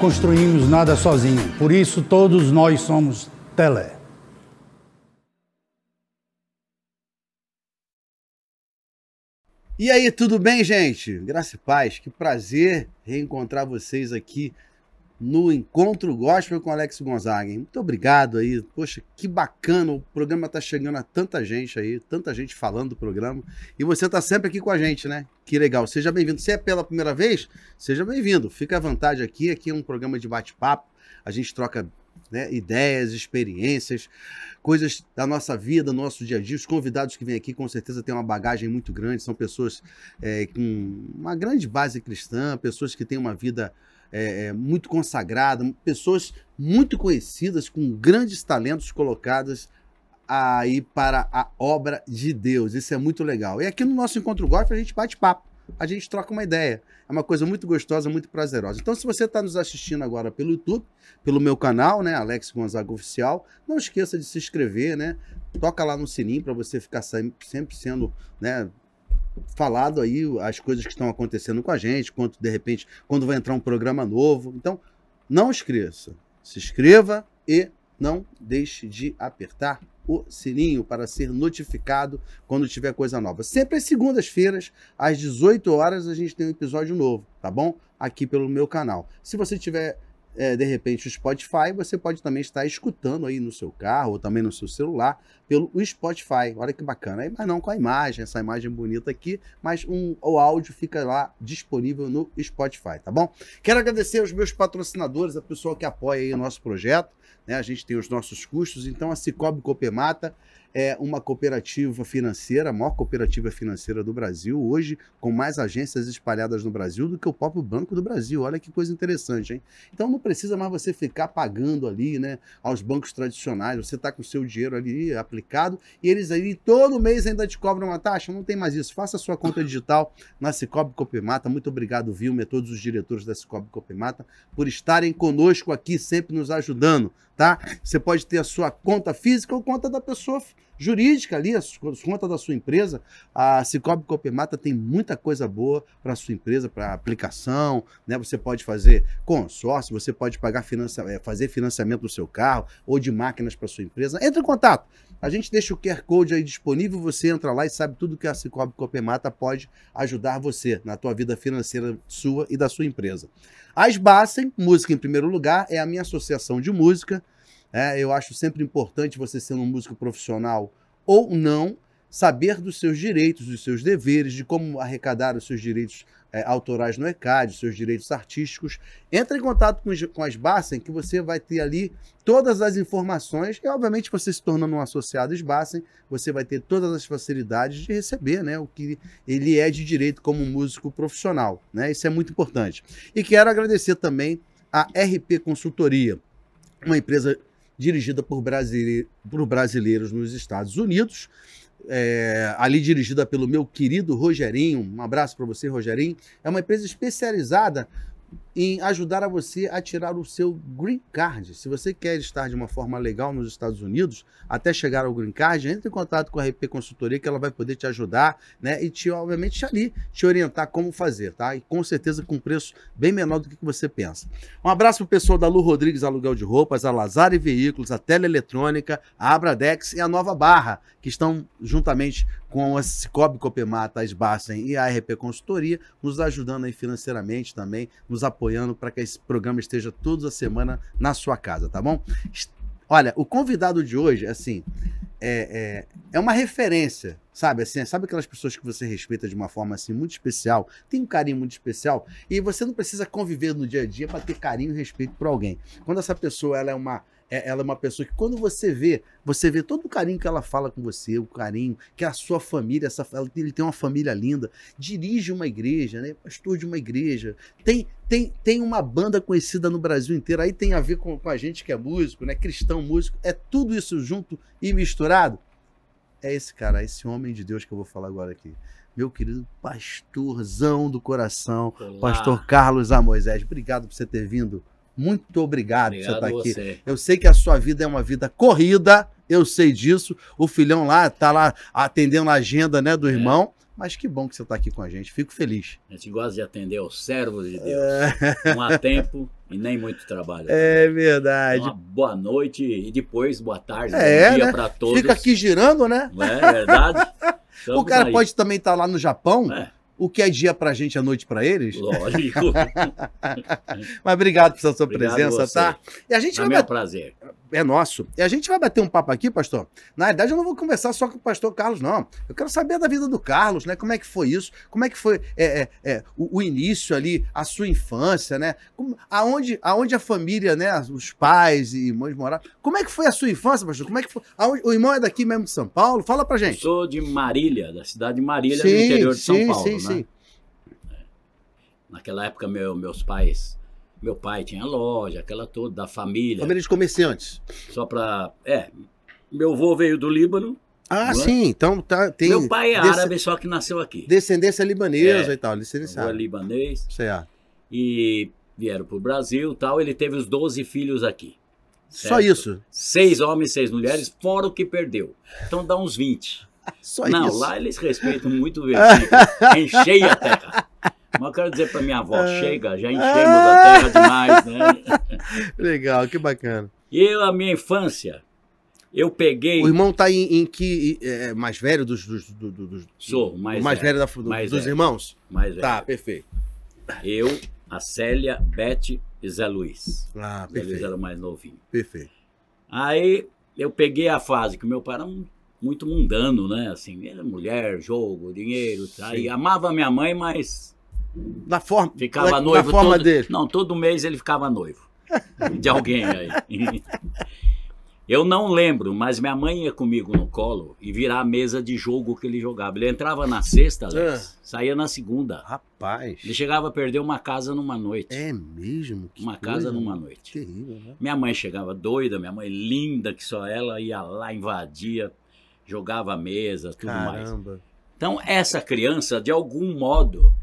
construímos nada sozinho. Por isso, todos nós somos Tele. E aí, tudo bem, gente? Graça e paz, que prazer reencontrar vocês aqui no Encontro Gospel com Alex Gonzaga. Hein? Muito obrigado aí. Poxa, que bacana. O programa tá chegando a tanta gente aí, tanta gente falando do programa. E você tá sempre aqui com a gente, né? Que legal. Seja bem-vindo. Se é pela primeira vez, seja bem-vindo. Fica à vontade aqui. Aqui é um programa de bate-papo. A gente troca né, ideias, experiências, coisas da nossa vida, nosso dia a dia. Os convidados que vêm aqui com certeza têm uma bagagem muito grande, são pessoas é, com uma grande base cristã, pessoas que têm uma vida é, é, muito consagrada, pessoas muito conhecidas, com grandes talentos colocadas aí para a obra de Deus. Isso é muito legal. E aqui no nosso Encontro Golfe a gente bate papo, a gente troca uma ideia. É uma coisa muito gostosa, muito prazerosa. Então, se você está nos assistindo agora pelo YouTube, pelo meu canal, né, Alex Gonzaga Oficial, não esqueça de se inscrever, né? Toca lá no sininho para você ficar sempre sendo, né, falado aí as coisas que estão acontecendo com a gente, quanto de repente, quando vai entrar um programa novo. Então, não esqueça, se inscreva e não deixe de apertar o sininho para ser notificado quando tiver coisa nova. Sempre às segundas-feiras, às 18 horas, a gente tem um episódio novo, tá bom? Aqui pelo meu canal. Se você tiver é, de repente, o Spotify, você pode também estar escutando aí no seu carro ou também no seu celular pelo Spotify. Olha que bacana. Mas não com a imagem, essa imagem bonita aqui, mas um, o áudio fica lá disponível no Spotify, tá bom? Quero agradecer aos meus patrocinadores, a pessoa que apoia aí o nosso projeto. Né? A gente tem os nossos custos, então a Cicobi Copemata é uma cooperativa financeira, a maior cooperativa financeira do Brasil, hoje com mais agências espalhadas no Brasil do que o próprio Banco do Brasil. Olha que coisa interessante, hein? Então não precisa mais você ficar pagando ali, né, aos bancos tradicionais. Você está com o seu dinheiro ali aplicado e eles aí todo mês ainda te cobram uma taxa. Não tem mais isso. Faça sua conta digital na Cicobi Copimata. Muito obrigado, Vilma, todos os diretores da Cicobi Copimata por estarem conosco aqui, sempre nos ajudando, tá? Você pode ter a sua conta física ou conta da pessoa jurídica ali, as contas da sua empresa. A Cicobi Copemata tem muita coisa boa para sua empresa, para aplicação, né? Você pode fazer consórcio, você pode pagar financia, eh, fazer financiamento do seu carro ou de máquinas para sua empresa. Entre em contato. A gente deixa o QR Code aí disponível, você entra lá e sabe tudo que a Cicobi Copemata pode ajudar você na tua vida financeira sua e da sua empresa. A bassem Música em Primeiro Lugar, é a minha associação de música. É, eu acho sempre importante você sendo um músico profissional ou não, saber dos seus direitos, dos seus deveres, de como arrecadar os seus direitos é, autorais no ECAD, os seus direitos artísticos. Entre em contato com, com as Bassem, que você vai ter ali todas as informações. E, obviamente, você se tornando um associado Bassem, você vai ter todas as facilidades de receber né, o que ele é de direito como músico profissional. Né? Isso é muito importante. E quero agradecer também a RP Consultoria, uma empresa dirigida por, brasile... por brasileiros nos Estados Unidos. É, ali dirigida pelo meu querido Rogerinho, um abraço para você, Rogerinho. É uma empresa especializada em ajudar a você a tirar o seu green card. Se você quer estar de uma forma legal nos Estados Unidos, até chegar ao green card, entre em contato com a RP Consultoria que ela vai poder te ajudar, né? E te obviamente ali te orientar como fazer, tá? E com certeza com um preço bem menor do que você pensa. Um abraço pro pessoal da Lu Rodrigues Aluguel de Roupas, a Lazare Veículos, a Teleeletrônica, a Abradex e a Nova Barra, que estão juntamente com a Cicobi Copemata, a Esbarcem e a RP Consultoria, nos ajudando aí financeiramente também, nos apoiando apoiando para que esse programa esteja toda a semana na sua casa, tá bom? Olha, o convidado de hoje, assim, é, é, é, uma referência, sabe? Assim, sabe aquelas pessoas que você respeita de uma forma assim muito especial, tem um carinho muito especial e você não precisa conviver no dia a dia para ter carinho e respeito por alguém. Quando essa pessoa ela é uma é, ela é uma pessoa que quando você vê, você vê todo o carinho que ela fala com você, o carinho que a sua família, essa, ela, ele tem uma família linda, dirige uma igreja, né? Pastor de uma igreja, tem tem, tem uma banda conhecida no Brasil inteiro, aí tem a ver com, com a gente que é músico, né? Cristão músico, é tudo isso junto e misturado. É esse cara, é esse homem de Deus que eu vou falar agora aqui meu querido pastorzão do coração, Olá. pastor Carlos Amoisés, Obrigado por você ter vindo muito obrigado, obrigado por você estar tá aqui. Eu sei que a sua vida é uma vida corrida, eu sei disso. O filhão lá está lá atendendo a agenda né, do é. irmão. Mas que bom que você está aqui com a gente, fico feliz. A gente gosta de atender aos servos de Deus. É. Não há tempo e nem muito trabalho. É tá verdade. Então, uma boa noite e depois boa tarde, é, bom dia né? para todos. Fica aqui girando, né? É verdade. Estamos o cara aí. pode também estar tá lá no Japão. É o que é dia pra gente, a noite pra eles. Lógico. Mas obrigado pela sua obrigado presença, você. tá? E a gente é vai meu bat... prazer. É nosso. E a gente vai bater um papo aqui, pastor. Na verdade, eu não vou conversar só com o pastor Carlos, não. Eu quero saber da vida do Carlos, né? Como é que foi isso? Como é que foi é, é, é, o, o, início ali, a sua infância, né? Como, aonde, aonde a família, né? Os pais e irmãos moraram. Como é que foi a sua infância, pastor? Como é que foi? Aonde, o irmão é daqui mesmo de São Paulo? Fala pra gente. Eu sou de Marília, da cidade de Marília, sim, no interior de sim, São Paulo, sim, né? Sim. Né? Naquela época, meu, meus pais. Meu pai tinha loja, aquela toda, da família. Família de comerciantes. Só para. É. Meu avô veio do Líbano. Ah, é? sim, então tá, tem. Meu pai é árabe, só que nasceu aqui. Descendência libanesa é, e tal, licença. É libanês. lá. E vieram pro Brasil tal. Ele teve os 12 filhos aqui. Certo? Só isso? Seis homens, seis mulheres, fora o que perdeu. Então dá uns 20. Só não, isso. lá eles respeitam muito o versículo. Enchei a terra. Mas eu quero dizer para minha avó, ah. chega, já enchemos a terra demais, né? Legal, que bacana. E eu, a minha infância, eu peguei. O irmão tá em, em que. É, é, mais velho dos. dos, dos, dos Sou, mais, mais velho, velho da, do, mais dos velho. irmãos? Mais tá, velho. Tá, perfeito. Eu, a Célia, Beth e Zé Luiz. Ah, perfeito. Eles eram mais novinhos. Perfeito. Aí eu peguei a fase que meu pai era um muito mundano, né? Assim, era mulher, jogo, dinheiro, aí tá? amava minha mãe, mas na forma ficava na, noivo na forma todo, dele. Não, todo mês ele ficava noivo de alguém aí. Eu não lembro, mas minha mãe ia comigo no colo e virar a mesa de jogo que ele jogava. Ele entrava na sexta, Alex, ah. saía na segunda. Rapaz. Ele chegava a perder uma casa numa noite. É mesmo? Que uma coisa, casa numa né? noite. Terrível, né? Minha mãe chegava doida, minha mãe linda, que só ela ia lá, invadia jogava mesa, tudo Caramba. mais. Então, essa criança, de algum modo,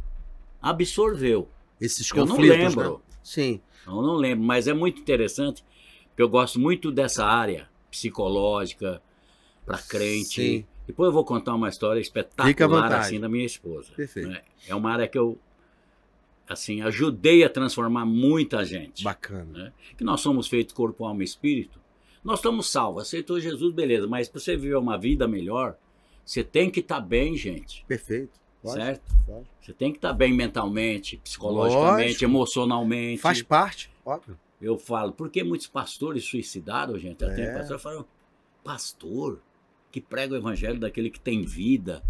absorveu. Esses conflitos, Eu não né? lembro. Né? Sim. Eu não lembro, mas é muito interessante, porque eu gosto muito dessa área psicológica, para crente. Sim. Depois eu vou contar uma história espetacular assim da minha esposa. Perfeito. Né? É uma área que eu assim ajudei a transformar muita gente. Bacana. Né? Que nós somos feitos corpo, alma e espírito. Nós estamos salvos, aceitou Jesus, beleza, mas para você viver uma vida melhor, você tem que estar tá bem, gente. Perfeito. Pode, certo? Pode. Você tem que estar tá bem mentalmente, psicologicamente, Lógico. emocionalmente. Faz parte, óbvio. Eu falo, porque muitos pastores suicidaram, gente? Até é. pastor falam, pastor que prega o evangelho daquele que tem vida.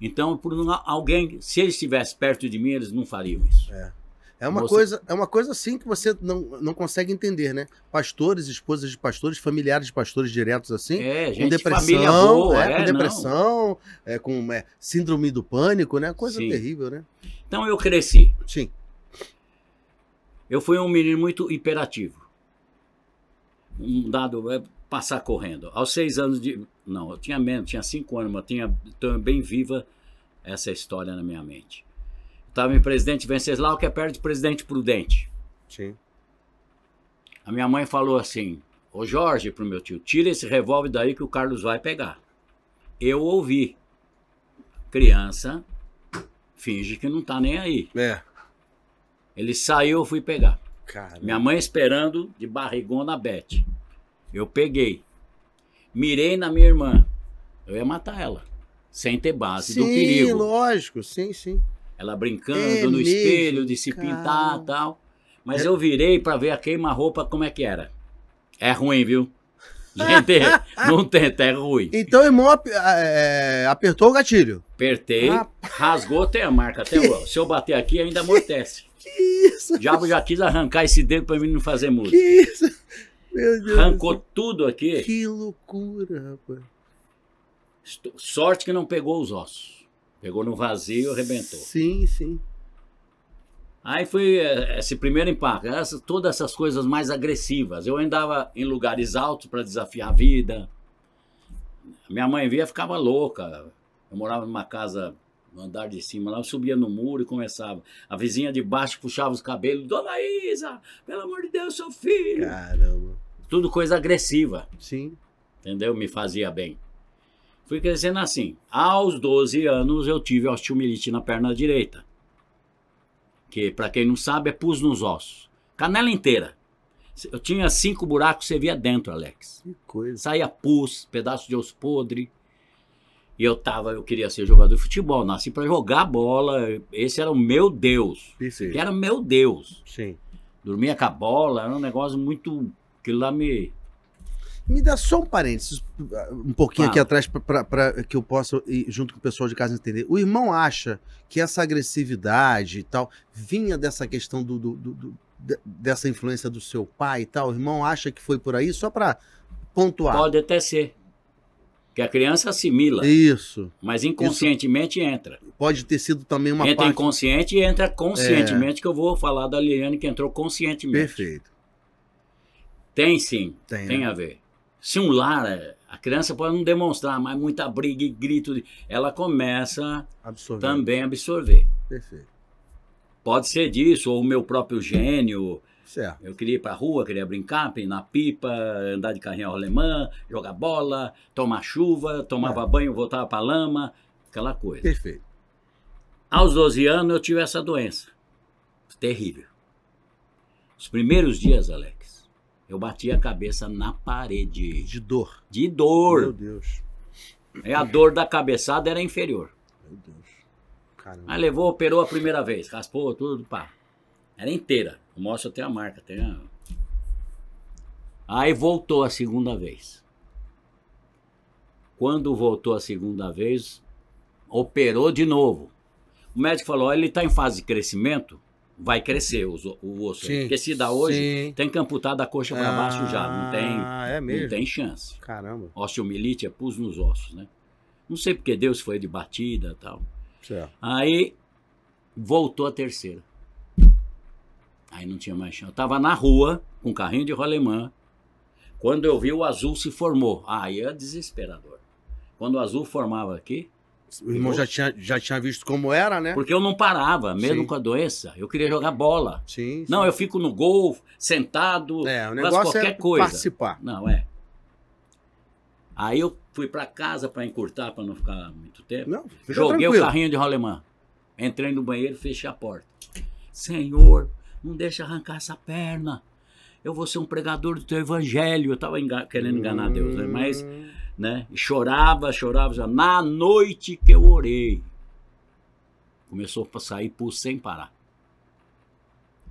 Então, por alguém, se eles estivessem perto de mim, eles não fariam isso. É. É uma, você... coisa, é uma coisa assim que você não, não consegue entender, né? Pastores, esposas de pastores, familiares de pastores diretos assim, é, gente, com depressão, boa, é, é, com depressão, é, com é, síndrome do pânico, né? Coisa Sim. terrível, né? Então eu cresci. Sim. Eu fui um menino muito imperativo. Um dado é passar correndo. Aos seis anos de. Não, eu tinha menos, tinha cinco anos, mas tinha, tinha então, bem viva essa história na minha mente. Tá, Estava em presidente Venceslau, que é perto de presidente Prudente. Sim. A minha mãe falou assim: Ô Jorge, pro meu tio, tira esse revólver daí que o Carlos vai pegar. Eu ouvi. Criança finge que não tá nem aí. É. Ele saiu, eu fui pegar. Caramba. Minha mãe esperando de barrigona a Bete. Eu peguei. Mirei na minha irmã. Eu ia matar ela. Sem ter base sim, do perigo. Sim, lógico, sim, sim. Ela brincando é no mesmo, espelho de se cara. pintar tal. Mas é. eu virei para ver a queima-roupa como é que era. É ruim, viu? Gente, não tenta, é ruim. Então, irmão, é, apertou o gatilho. Apertei, ah, rasgou, até a marca até hoje. Se eu bater aqui, ainda amortece. Que, que isso? diabo já quis arrancar esse dedo para mim não fazer música. Que isso? Meu Deus. Arrancou Deus. tudo aqui. Que loucura, rapaz. Sorte que não pegou os ossos. Pegou no vazio e arrebentou. Sim, sim. Aí foi eh, esse primeiro impacto, essa, todas essas coisas mais agressivas. Eu andava em lugares altos para desafiar a vida. Minha mãe via ficava louca. Eu morava numa casa no andar de cima, lá eu subia no muro e começava. A vizinha de baixo puxava os cabelos. Dona Isa, pelo amor de Deus, seu filho. Caramba. Tudo coisa agressiva. Sim. Entendeu? Me fazia bem. Fui crescendo assim. Aos 12 anos eu tive osteomielite na perna direita. Que para quem não sabe é pus nos ossos. Canela inteira. Eu tinha cinco buracos, você via dentro, Alex. Que coisa. Saía pus, pedaço de osso podre. E eu tava, eu queria ser jogador de futebol, nasci para jogar bola. Esse era o meu Deus. Que era meu Deus. Sim. Dormia com a bola, era um negócio muito. Aquilo lá me me dá só um parênteses, um pouquinho aqui atrás, para que eu possa ir junto com o pessoal de casa entender. O irmão acha que essa agressividade e tal vinha dessa questão do, do, do, do dessa influência do seu pai e tal? O irmão acha que foi por aí? Só para pontuar. Pode até ser. Que a criança assimila. Isso. Mas inconscientemente Isso entra. Pode ter sido também uma entra parte... Entra inconsciente e entra conscientemente, é. que eu vou falar da Liliane que entrou conscientemente. Perfeito. Tem sim, tem, tem né? a ver. Se um lar é, A criança pode não demonstrar, mas muita briga e grito, ela começa absorver. também a absorver. Perfeito. Pode ser disso, ou o meu próprio gênio. Certo. Eu queria ir para a rua, queria brincar, na pipa, andar de carrinho alemã, jogar bola, tomar chuva, tomava é. banho, voltava para lama, aquela coisa. Perfeito. Aos 12 anos eu tive essa doença. Terrível. Os primeiros dias, Alex, eu bati a cabeça na parede. De dor. De dor. Meu Deus. E é, a dor da cabeçada era inferior. Meu Deus. Caramba. Aí levou, operou a primeira vez, raspou tudo, pá. Era inteira. Mostra mostro até a marca, tem a... Aí voltou a segunda vez. Quando voltou a segunda vez, operou de novo. O médico falou: ele está em fase de crescimento, vai crescer o, o osso. Sim, Porque se dá hoje, sim. tem que amputar da coxa para ah, baixo já. Não ah, tem, é mesmo? não tem chance. Caramba. Osteomielite é pus nos ossos, né? Não sei porque Deus foi de batida e tal. Certo. Aí voltou a terceira. Aí não tinha mais chance. Eu tava na rua, com um carrinho de rolemã. Quando eu vi o azul se formou. Aí é desesperador. Quando o azul formava aqui, o irmão já tinha, já tinha visto como era, né? Porque eu não parava, mesmo Sim. com a doença. Eu queria jogar bola. Sim. sim. Não, eu fico no gol, sentado, é, o negócio é qualquer é coisa. participar. Não, é. Aí eu fui para casa para encurtar, para não ficar muito tempo. Não, Joguei tranquilo. o carrinho de rolemã. Entrei no banheiro, fechei a porta. Senhor, não deixa arrancar essa perna. Eu vou ser um pregador do teu evangelho. Eu estava querendo enganar hum... Deus, né? mas hum né? chorava chorava, chorava, na noite que eu orei. Começou a sair pus sem parar.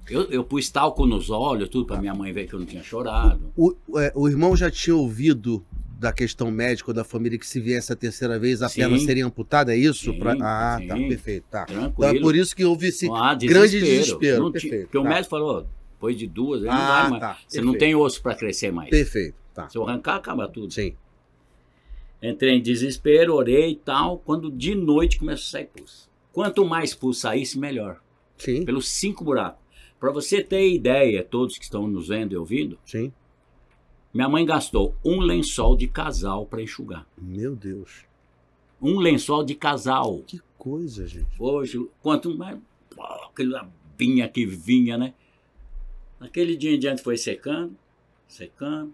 Eu, eu pus talco nos olhos, tudo para minha mãe ver que eu não tinha chorado. O, o, é, o, irmão já tinha ouvido da questão médica da família que se viesse a terceira vez a sim. perna seria amputada, é isso? Sim, pra... Ah, tá, sim. tá, perfeito, tá. Tranquilo. Então é por isso que houve esse ah, desespero. grande desespero. Perfeito, porque tá. o médico falou, depois de duas, ah, não vai Tá, você perfeito. não tem osso para crescer mais. Perfeito, tá. Se eu arrancar, acaba tudo. Sim. Entrei em desespero, orei e tal. Quando de noite começou a sair pus. Quanto mais pus saísse, melhor. Sim. Pelos cinco buracos. Para você ter ideia, todos que estão nos vendo e ouvindo, Sim. minha mãe gastou um lençol de casal para enxugar. Meu Deus. Um lençol de casal. Que coisa, gente. Hoje, quanto mais. Pô, aquela vinha que vinha, né? Aquele dia em diante foi secando, secando,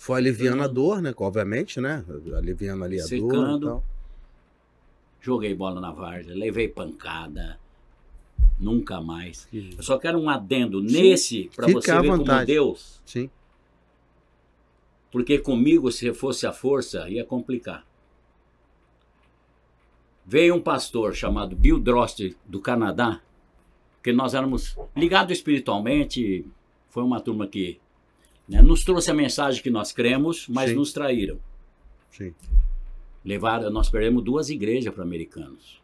foi aliviando a uhum. dor, né? Obviamente, né? Aliviando ali a dor, dor. Joguei bola na várzea, levei pancada. Nunca mais. Sim. Eu só quero um adendo Sim. nesse para você ver vontade. como Deus. Sim. Porque comigo, se fosse a força, ia complicar. Veio um pastor chamado Bill Drost, do Canadá, que nós éramos ligados espiritualmente. Foi uma turma que né? Nos trouxe a mensagem que nós cremos, mas Sim. nos traíram. Sim. Levaram, nós perdemos duas igrejas para americanos.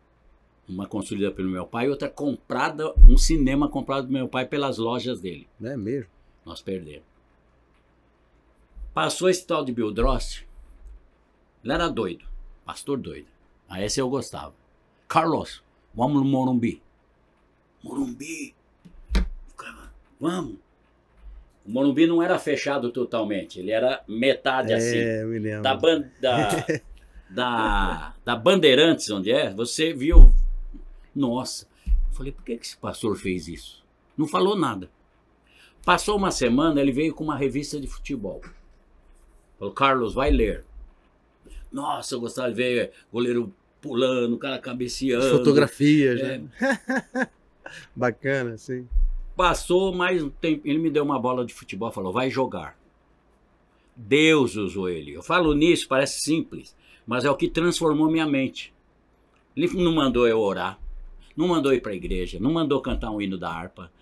Uma construída pelo meu pai, e outra comprada, um cinema comprado pelo meu pai pelas lojas dele. Não é mesmo? Nós perdemos. Passou esse tal de Bill Drost, ele era doido, pastor doido. A esse eu gostava. Carlos, vamos no Morumbi. Morumbi. Vamos. O Morumbi não era fechado totalmente, ele era metade é, assim. Eu me lembro. Da, ban da, da, da, Bandeirantes, onde é, você viu. Nossa. Eu falei, por que, que esse pastor fez isso? Não falou nada. Passou uma semana, ele veio com uma revista de futebol. Falou, Carlos, vai ler. Nossa, eu gostava de ver goleiro pulando, o cara cabeceando. Fotografia, fotografias, é. Bacana, sim. Passou mais um tempo, ele me deu uma bola de futebol, falou: vai jogar. Deus usou ele. Eu falo nisso, parece simples, mas é o que transformou minha mente. Ele não mandou eu orar, não mandou ir para a igreja, não mandou cantar um hino da harpa,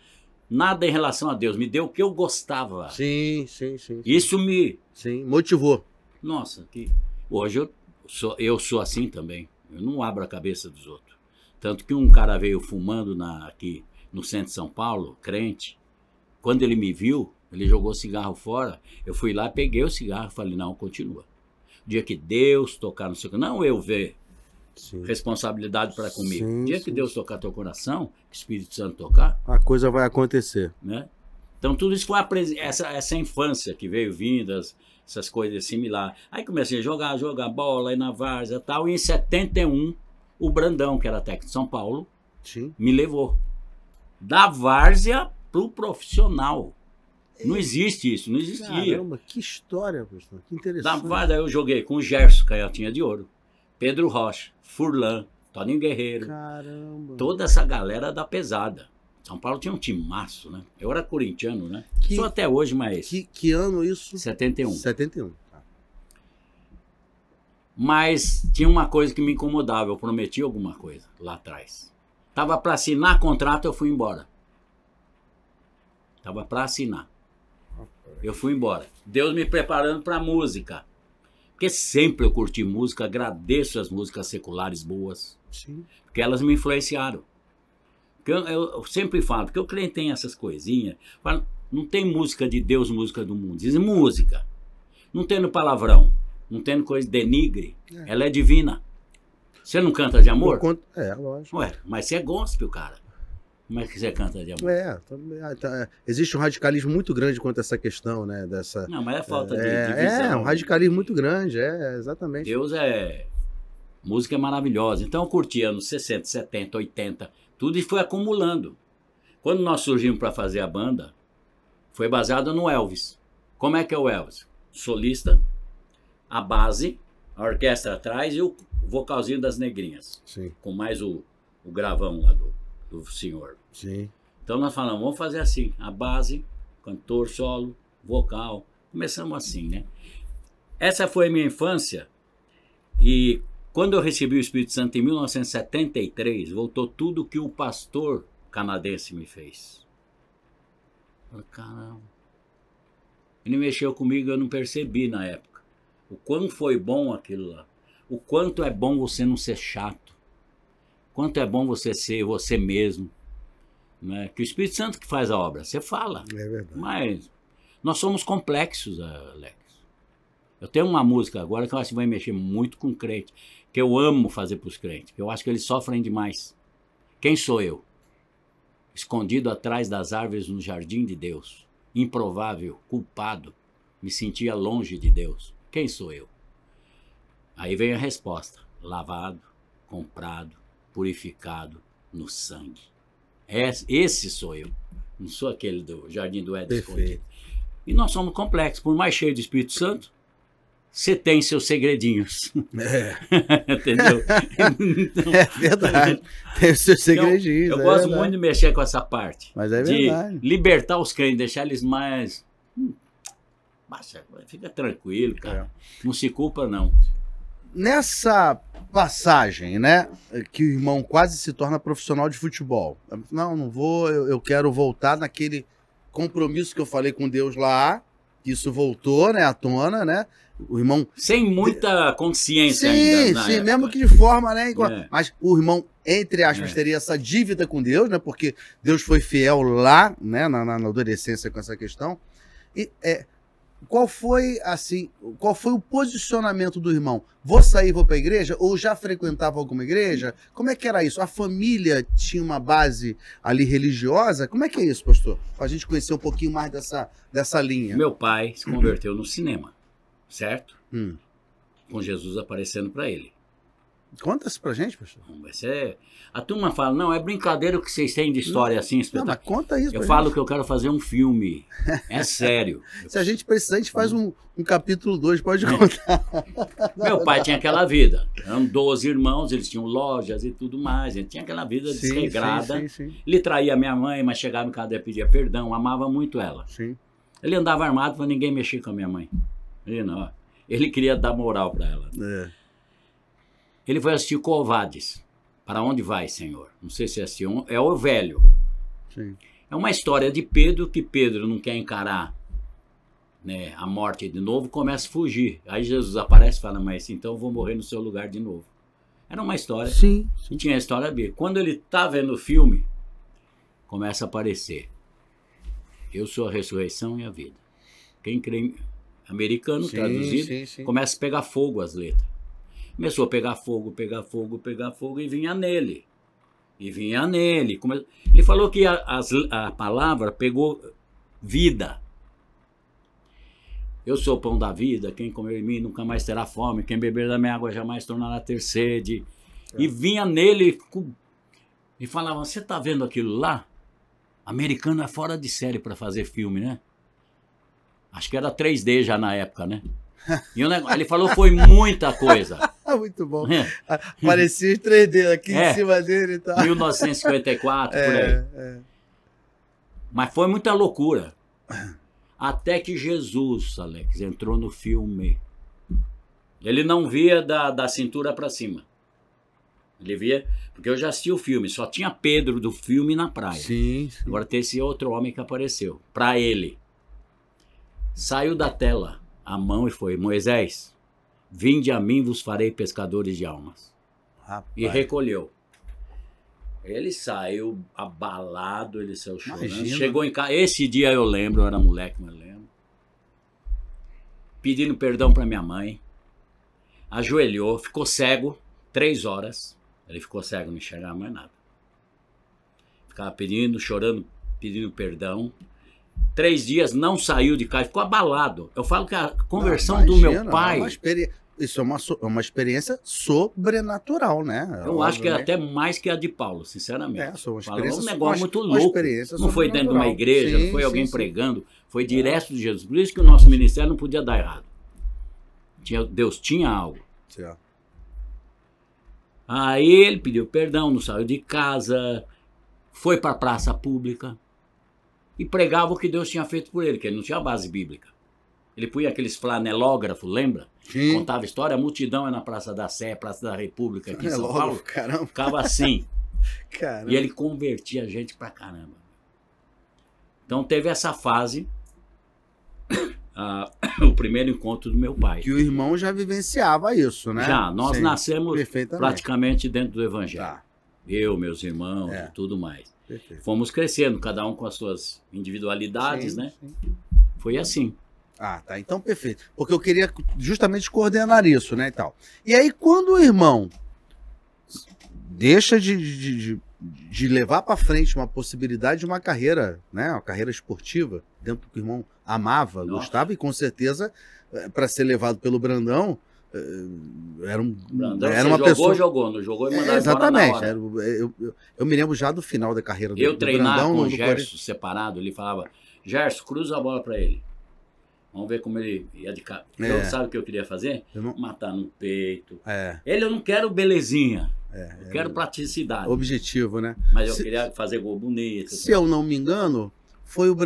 nada em relação a Deus. Me deu o que eu gostava. Sim, sim, sim. sim. Isso me. Sim, motivou. Nossa, que hoje eu sou, eu sou assim também. Eu não abro a cabeça dos outros. Tanto que um cara veio fumando na, aqui no centro de São Paulo, crente. Quando ele me viu, ele jogou o cigarro fora. Eu fui lá, peguei o cigarro e falei: não, continua. O dia que Deus tocar no seu coração, não eu ver sim. responsabilidade para comigo. Sim, o dia sim. que Deus tocar teu coração, que o Espírito Santo tocar, a coisa vai acontecer. Né? Então, tudo isso foi essa, essa infância que veio vindo, essas coisas similares. Aí comecei a jogar, jogar bola aí na várzea e tal. E em 71, o Brandão, que era técnico de São Paulo, me levou da várzea para o profissional. Não existe isso, não existia. Caramba, que história, professor, que interessante. Da várzea eu joguei com o Gerson, Caiotinha de ouro, Pedro Rocha, Furlan, Toninho Guerreiro. Caramba. Toda essa galera da pesada. São Paulo tinha um timaço, né? Eu era corintiano, né? Que, Sou até hoje, mas... Que, que ano isso? 71. 71. Tá. Mas tinha uma coisa que me incomodava, eu prometi alguma coisa lá atrás. Tava para assinar contrato, eu fui embora. Tava para assinar. Eu fui embora. Deus me preparando para música. Porque sempre eu curti música, agradeço as músicas seculares boas. Sim. Porque elas me influenciaram. eu, eu, sempre falo, porque o crente tem essas coisinhas. não tem música de Deus, música do mundo. Diz música. Não tendo palavrão, não tendo coisa denigre. É. Ela é divina. Você não canta de amor? Conto... É, lógico. Ué, mas você é gospel, cara. Como é que você canta de amor? É, tá... É, tá é. existe um radicalismo muito grande quanto a essa questão, né? Dessa, não, mas é falta é, de, é, de visão. É, um né? radicalismo muito grande, é, exatamente. Deus é... Música é maravilhosa. Então eu curti anos 60, 70, 80, tudo e foi acumulando. Quando nós surgimos para fazer a banda, foi baseado no Elvis. Como é que é o Elvis? Solista, a base, a orquestra atrás e o vocalzinho das negrinhas. Sim. Com mais o, o gravão lá do, do senhor. Sim. Então nós falamos, vamos fazer assim, a base, cantor, solo, vocal. Começamos assim, né? Essa foi a minha infância e quando eu recebi o Espírito Santo em 1973, voltou tudo que o pastor canadense me fez. Eu falei, caramba. Ele mexeu comigo, eu não percebi na época. O quão foi bom aquilo lá. O quanto é bom você não ser chato. Quanto é bom você ser você mesmo. Né? Que o Espírito Santo que faz a obra, você fala. É verdade. Mas nós somos complexos, Alex. Eu tenho uma música agora que eu acho que vai mexer muito com crente, que eu amo fazer para os crentes, que eu acho que eles sofrem demais. Quem sou eu? Escondido atrás das árvores no jardim de Deus, improvável, culpado, me sentia longe de Deus. Quem sou eu? Aí vem a resposta: lavado, comprado, purificado no sangue. Esse sou eu. Não sou aquele do Jardim do Éden escondido. E nós somos complexos. Por mais cheio do Espírito Santo, você tem seus segredinhos. É. Entendeu? É então, é verdade. Tem os seus segredinhos. Então, eu é gosto verdade. muito de mexer com essa parte. Mas é verdade. De libertar os crentes, deixar eles mais Passa, fica tranquilo, cara. É. Não se culpa, não. Nessa passagem, né? Que o irmão quase se torna profissional de futebol. Não, não vou, eu, eu quero voltar naquele compromisso que eu falei com Deus lá. Isso voltou, né, à tona, né? O irmão. Sem muita consciência sim, ainda. Sim, né, sim, mesmo que de forma, né? Igual... É. Mas o irmão, entre aspas, é. teria essa dívida com Deus, né? Porque Deus foi fiel lá, né? Na, na, na adolescência com essa questão. E é, qual foi assim, qual foi o posicionamento do irmão? Vou sair, vou para a igreja ou já frequentava alguma igreja? Como é que era isso? A família tinha uma base ali religiosa? Como é que é isso, pastor? Para a gente conhecer um pouquinho mais dessa dessa linha. Meu pai se converteu no cinema, certo? Hum. Com Jesus aparecendo para ele. Conta isso pra gente, professor. Você, é, a turma fala, não, é brincadeira o que vocês têm de história assim, espetacular. Não, mas conta isso. Eu falo gente. que eu quero fazer um filme. É sério. Se a gente precisar, a gente faz hum. um, um capítulo 2, pode contar. Meu pai tinha aquela vida. Eram 12 irmãos, eles tinham lojas e tudo mais. Ele tinha aquela vida sim, desregrada. Sim, sim, sim, Ele traía minha mãe, mas chegava em casa e pedia perdão, amava muito ela. Sim. Ele andava armado para ninguém mexer com a minha mãe. Ele não. Ele queria dar moral para ela. É. Ele foi assistir Covades. Para onde vai, Senhor? Não sei se é assim, é o velho. Sim. É uma história de Pedro que Pedro não quer encarar né, a morte de novo, começa a fugir. Aí Jesus aparece e fala: Mas então eu vou morrer no seu lugar de novo. Era uma história. Sim. sim. Tinha a história B. Quando ele está vendo o filme, começa a aparecer: Eu sou a ressurreição e a vida. Quem crê. Americano, sim, traduzido, sim, começa a pegar fogo as letras. Começou a pegar fogo, pegar fogo, pegar fogo e vinha nele. E vinha nele. Come... Ele falou que a, a, a palavra pegou vida. Eu sou o pão da vida, quem comer em mim nunca mais terá fome, quem beber da minha água jamais tornará ter sede. É. E vinha nele e falava: Você está vendo aquilo lá? Americano é fora de série para fazer filme, né? Acho que era 3D já na época, né? E negócio, ele falou: Foi muita coisa. Ah, muito bom. É. Parecia os 3D aqui é. em cima dele e tal. 1954, é, por aí. É. Mas foi muita loucura. Até que Jesus, Alex, entrou no filme. Ele não via da, da cintura para cima. Ele via, porque eu já assisti o filme, só tinha Pedro do filme na praia. Sim, sim. Agora tem esse outro homem que apareceu. Para ele. Saiu da tela a mão e foi: Moisés, Vinde a mim, vos farei pescadores de almas. Rapaz. E recolheu. Ele saiu abalado, ele saiu chorando. Imagina. Chegou em casa. Esse dia eu lembro, eu era moleque, mas lembro. Pedindo perdão para minha mãe. Ajoelhou, ficou cego três horas. Ele ficou cego, não enxergava mais nada. Ficava pedindo, chorando, pedindo perdão. Três dias não saiu de casa, ficou abalado. Eu falo que a conversão não, imagina, do meu pai. É uma experiência isso é uma, é uma experiência sobrenatural, né? Eu é acho que é até mais que a de Paulo, sinceramente. É, sou uma experiência, Paulo é um negócio muito louco. não foi dentro de uma igreja, sim, não foi sim, alguém sim. pregando, foi é. direto de Jesus. Por isso que o nosso ministério não podia dar errado. Tinha, Deus tinha algo. Aí ele pediu perdão, não saiu de casa, foi para a praça pública e pregava o que Deus tinha feito por ele, que ele não tinha base bíblica. Ele punha aqueles flanelógrafos, lembra? Sim. Contava história, a multidão é na Praça da Sé, Praça da República aqui Flanelógrafo, em São Paulo. Caramba. Ficava assim. caramba. E ele convertia a gente pra caramba. Então teve essa fase, uh, o primeiro encontro do meu pai. Que o irmão já vivenciava isso, né? Já, nós Sim, nascemos praticamente dentro do evangelho. Tá. Eu, meus irmãos é. e tudo mais. Perfeito. Fomos crescendo, cada um com as suas individualidades, sim, né? Sim. Foi assim. Ah, tá. Então, perfeito. Porque eu queria justamente coordenar isso, né, e tal. E aí, quando o irmão deixa de, de, de levar para frente uma possibilidade de uma carreira, né, uma carreira esportiva, dentro do que o irmão amava, Nossa. gostava, e com certeza, eh, para ser levado pelo Brandão, eh, era, um, Brandão, era uma jogou, pessoa. Jogou, não jogou e é, mandaram é, Exatamente. Era, eh, eu, eu, eu, me lembro já do final da carreira do Eu do treinava Brandão, com o Gerson separado, ele falava: Gerson, cruza a bola para ele. Vamos ver como ele ia de cara. É. Eu, sabe o que eu queria fazer? Eu não... Matar no peito. É. Ele, eu não quero belezinha. É, eu é quero praticidade. Objetivo, né? Mas eu se, queria fazer gol bonito. Se assim. eu não me engano, foi o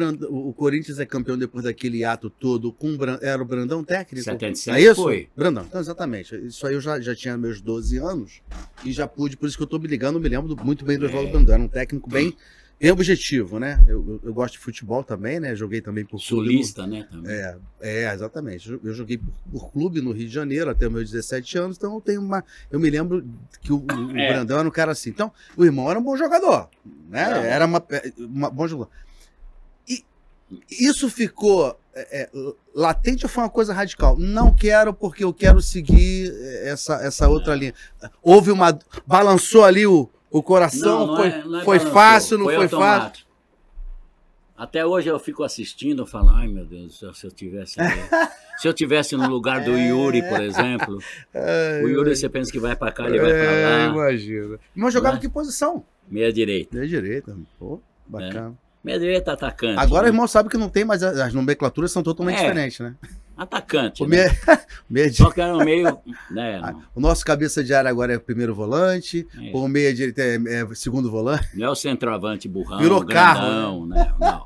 O Corinthians é campeão depois daquele ato todo com Brand... era o Brandão técnico. 77 é isso? Foi. Brandão, então, exatamente. Isso aí eu já, já tinha meus 12 anos e já pude, por isso que eu estou me ligando, me lembro muito bem do Oswaldo é. Brandão. Era um técnico bem é objetivo, né? Eu, eu, gosto de futebol também, né? Joguei também por Solista, clube. Solista, né? É, é, exatamente. Eu joguei por, por, clube no Rio de Janeiro até meus 17 anos, então eu tenho uma. Eu me lembro que o, o é. Brandão era um cara assim. Então, o irmão era um bom jogador, né? É. Era uma, uma bom jogador. E isso ficou é, é, latente ou foi uma coisa radical? Não quero porque eu quero seguir essa, essa outra linha. Houve uma. Balançou ali o o coração não, não foi, é, é foi fácil, não foi, foi fácil? Até hoje eu fico assistindo, eu falo, ai meu Deus, se eu tivesse se eu tivesse no lugar do Yuri, por exemplo, é, o Yuri você pensa que vai para cá, ele vai para é, lá. Imagina. Mas jogava né? que posição? Meia direita. Meia direita, pô, bacana. É. Meia direita atacante. Agora né? o irmão sabe que não tem, mas as nomenclaturas são totalmente é. diferentes, né? Atacante. O, né? É- meia... É Só que era o meio. Né, ah, o nosso cabeça de área agora é o primeiro volante, é. o meia direita é, é, segundo volante. Não é o centroavante burrão. Virou grandão, carro. Né? Não, não.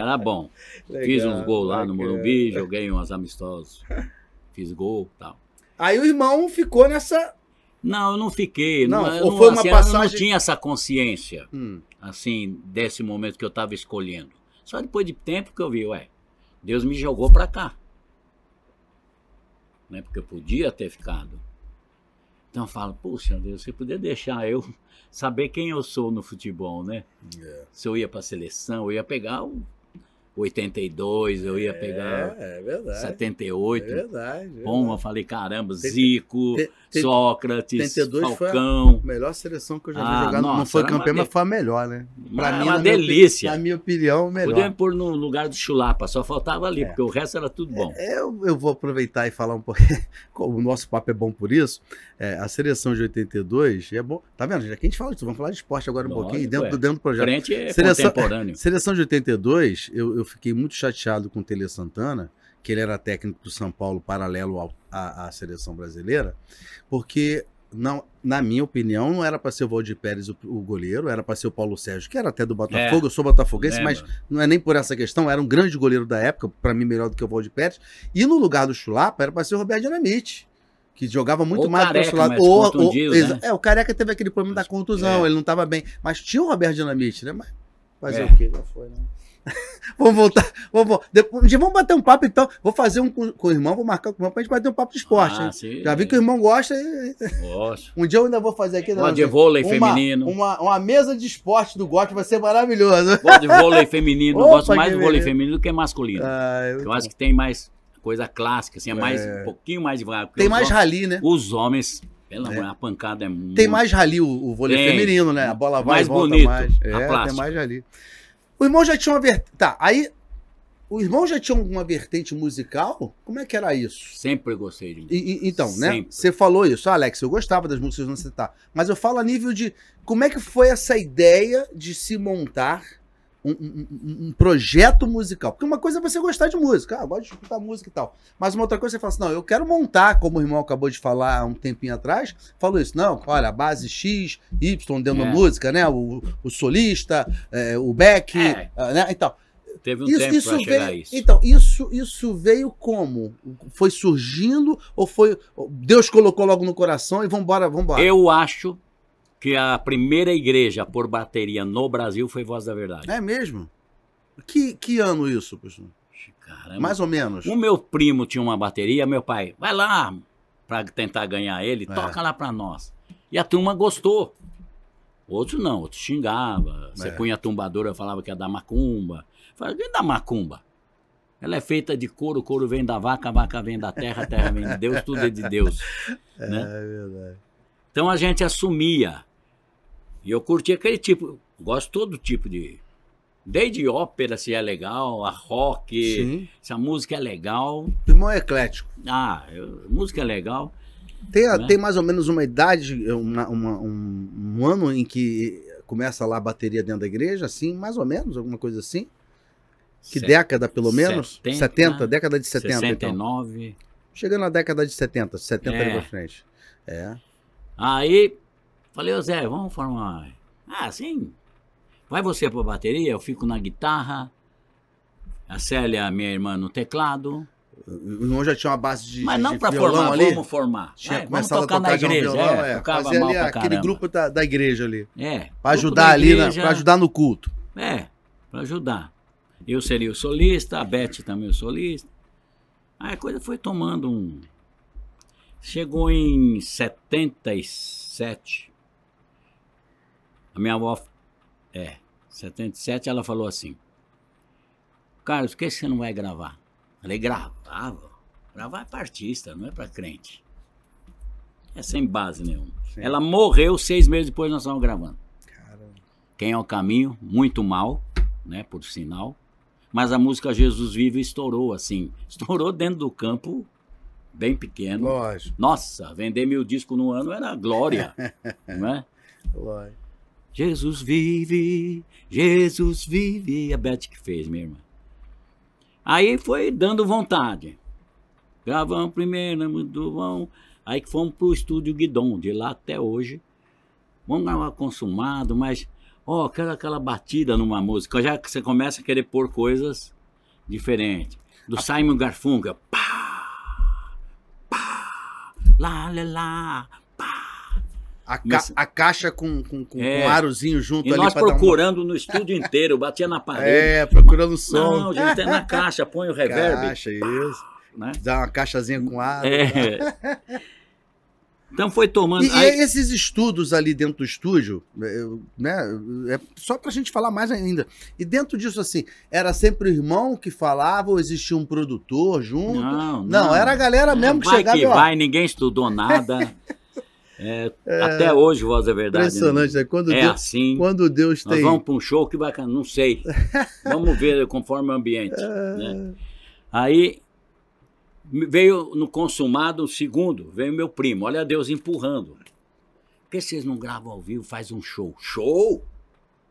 Era bom. Legal, Fiz uns gols lá no Morumbi, joguei umas amistosas. Fiz gol e tal. Aí o irmão ficou nessa. Não, eu não fiquei. Não, não, foi uma assim, passagem... eu não tinha essa consciência, hum. assim, desse momento que eu estava escolhendo. Só depois de tempo que eu vi, ué, Deus me jogou para cá. Né? Porque eu podia ter ficado. Então eu falo, senhor Deus, você podia deixar eu saber quem eu sou no futebol, né? Yeah. É. Se eu ia para a seleção, eu ia pegar o 82, eu ia pegar é, é verdade, 78. É verdade. Bom, é falei, caramba, Zico, tem, tem, Sócrates, 82 Falcão. Foi a melhor seleção que eu já vi ah, jogar. não foi campeão, mas foi a melhor, né? Pra mim, uma delícia. Minha, na minha opinião, melhor. Podemos pôr no lugar do Chulapa, só faltava ali, é. porque o resto era tudo bom. É, é, eu, eu vou aproveitar e falar um pouquinho. o nosso papo é bom por isso. É, a seleção de 82 é bom. Tá vendo? Já que a gente fala disso, vamos falar de esporte agora um Lógico, pouquinho, dentro, dentro do projeto. Frente é seleção, contemporâneo. Seleção de 82, eu, eu fiquei muito chateado com o Tele Santana, que ele era técnico do São Paulo paralelo à seleção brasileira, porque não, na minha opinião, não era para ser o Valdir Pérez o, o goleiro, era para ser o Paulo Sérgio, que era até do Botafogo, é, eu sou botafoguense, lembra. mas não é nem por essa questão, era um grande goleiro da época, para mim melhor do que o Valdir Pérez. E no lugar do Chulapa era para ser o Roberto Dinamite, que jogava muito ou mais careca, do lado. Ou, ou, né? É, o Careca teve aquele problema mas, da contusão, é. ele não estava bem, mas tinha o Roberto Dinamite, né? Mas fazer é. o que já foi, né? vamos voltar. Vamos, depois, vamos bater um papo, então. Vou fazer um com, com o irmão, vou marcar com o irmão pra gente bater um papo de esporte. Ah, sim, Já vi que o irmão gosta. E... Gosto. Um dia eu ainda vou fazer aqui. Bola né, de vôlei uma, feminino. Uma, uma mesa de esporte do gosto vai ser maravilhoso. Bola de vôlei feminino. Opa, eu gosto mais do vôlei feminino do que masculino. Ah, eu... eu acho que tem mais coisa clássica, assim, é, é. mais um pouquinho mais devagar. Tem mais homens, rali, né? Os homens, pelo é. a pancada é muito. Tem mais rali o, o vôlei tem. feminino, né? A bola vai mais e volta bonito, mais. É, tem mais rali. O irmão já tinha uma vertente. Tá, aí. O irmão já tinha uma vertente musical? Como é que era isso? Sempre gostei de música. E, e, então, né? Sempre. né? Você falou isso, ah, Alex, eu gostava das músicas sei tá Mas eu falo a nível de como é que foi essa ideia de se montar um, um, projeto musical. Porque uma coisa é você gostar de música, ah, gosto de escutar música e tal. Mas uma outra coisa é você fala assim, não, eu quero montar, como o irmão acabou de falar há um tempinho atrás, falou isso, não, olha, base X, Y dentro é. da música, né? O, o solista, é, o back, é. Ah, né? E então, tal. Teve um isso, tempo isso veio, a isso. Então, isso, isso veio como? Foi surgindo ou foi... Deus colocou logo no coração e vambora, vambora? Eu acho que a primeira igreja por bateria no Brasil foi Voz da Verdade. É mesmo? Que, que ano isso, pessoal? Caramba. Mais ou menos. O meu primo tinha uma bateria, meu pai, vai lá para tentar ganhar ele, é. toca lá para nós. E a turma gostou. Outro não, outro xingava. Você é. punha a tumbadora, falava que é da macumba. Falava, vem da macumba? Ela é feita de couro, couro vem da vaca, vaca vem da terra, terra vem de Deus, tudo é de Deus. É né? É verdade. Então a gente assumia e eu curti aquele tipo, gosto todo tipo de. Desde ópera, se é legal, a rock, Sim. se a música é legal. Irmão é eclético. Ah, eu, música é legal. Tem, né? tem mais ou menos uma idade, uma, uma, um, um ano em que começa lá a bateria dentro da igreja, assim, mais ou menos, alguma coisa assim? Que Set... década, pelo menos? 70, 70, década de 70. 69. Então. Chegando na década de 70, 70 é. ali pra frente. É. Aí Falei, ô Zé, vamos formar. Ah, sim. Vai você pra bateria, eu fico na guitarra. A Célia, minha irmã, no teclado. O irmão já tinha uma base de Mas não para formar, ali. vamos formar. Tinha é, começado tocar a tocar na igreja, um violão, é, é. Fazia ali aquele caramba. grupo da, da, igreja ali. É. Para ajudar ali, na, pra ajudar no culto. É, para ajudar. Eu seria o solista, a Beth também é o solista. Aí a coisa foi tomando um... Chegou em 77, a minha avó, é, 77, ela falou assim: Carlos, por que você não vai gravar? falei: gravava. Gravar é para artista, não é para crente. É sem base nenhuma. Sim. Ela morreu seis meses depois nós estávamos gravando. Caramba. Quem é o caminho? Muito mal, né? Por sinal. Mas a música Jesus Vive estourou, assim. Estourou dentro do campo, bem pequeno. Lógico. Nossa, vender mil discos no ano era glória, é? Lógico. Jesus vive, Jesus vive. A Beth que fez, minha irmã. Aí foi dando vontade. Gravamos primeiro, né, muito bom. Aí que fomos pro estúdio Guidon, de lá até hoje. Vamos gravar consumado, mas, ó, oh, quero aquela batida numa música. Já que você começa a querer pôr coisas diferentes. Do a... Simon Garfunkel. Pá, pá, lá, lá, lá, a, ca a, caixa com, com, com é. um arozinho junto e ali. Nós procurando uma... no estúdio inteiro, batia na parede. É, procurando o som. Não, gente, é na caixa, põe o reverb. Caixa, pá, isso. Né? Dá uma caixazinha com ar. É. Tá. Então foi tomando. E, aí... esses estudos ali dentro do estúdio, né? É só pra gente falar mais ainda. E dentro disso, assim, era sempre o irmão que falava ou existia um produtor junto? Não, não. não era a galera mesmo que vai chegava. Que ó... vai, ninguém estudou nada. É, é, até hoje, voz da verdade. Impressionante, né? né? Quando é Deus, assim. Quando Deus tem. Nós vamos para um show que bacana, não sei. vamos ver conforme o ambiente. É. Né? Aí veio no consumado o segundo, veio meu primo. Olha Deus empurrando. Por que vocês não gravam ao vivo, faz um show? Show?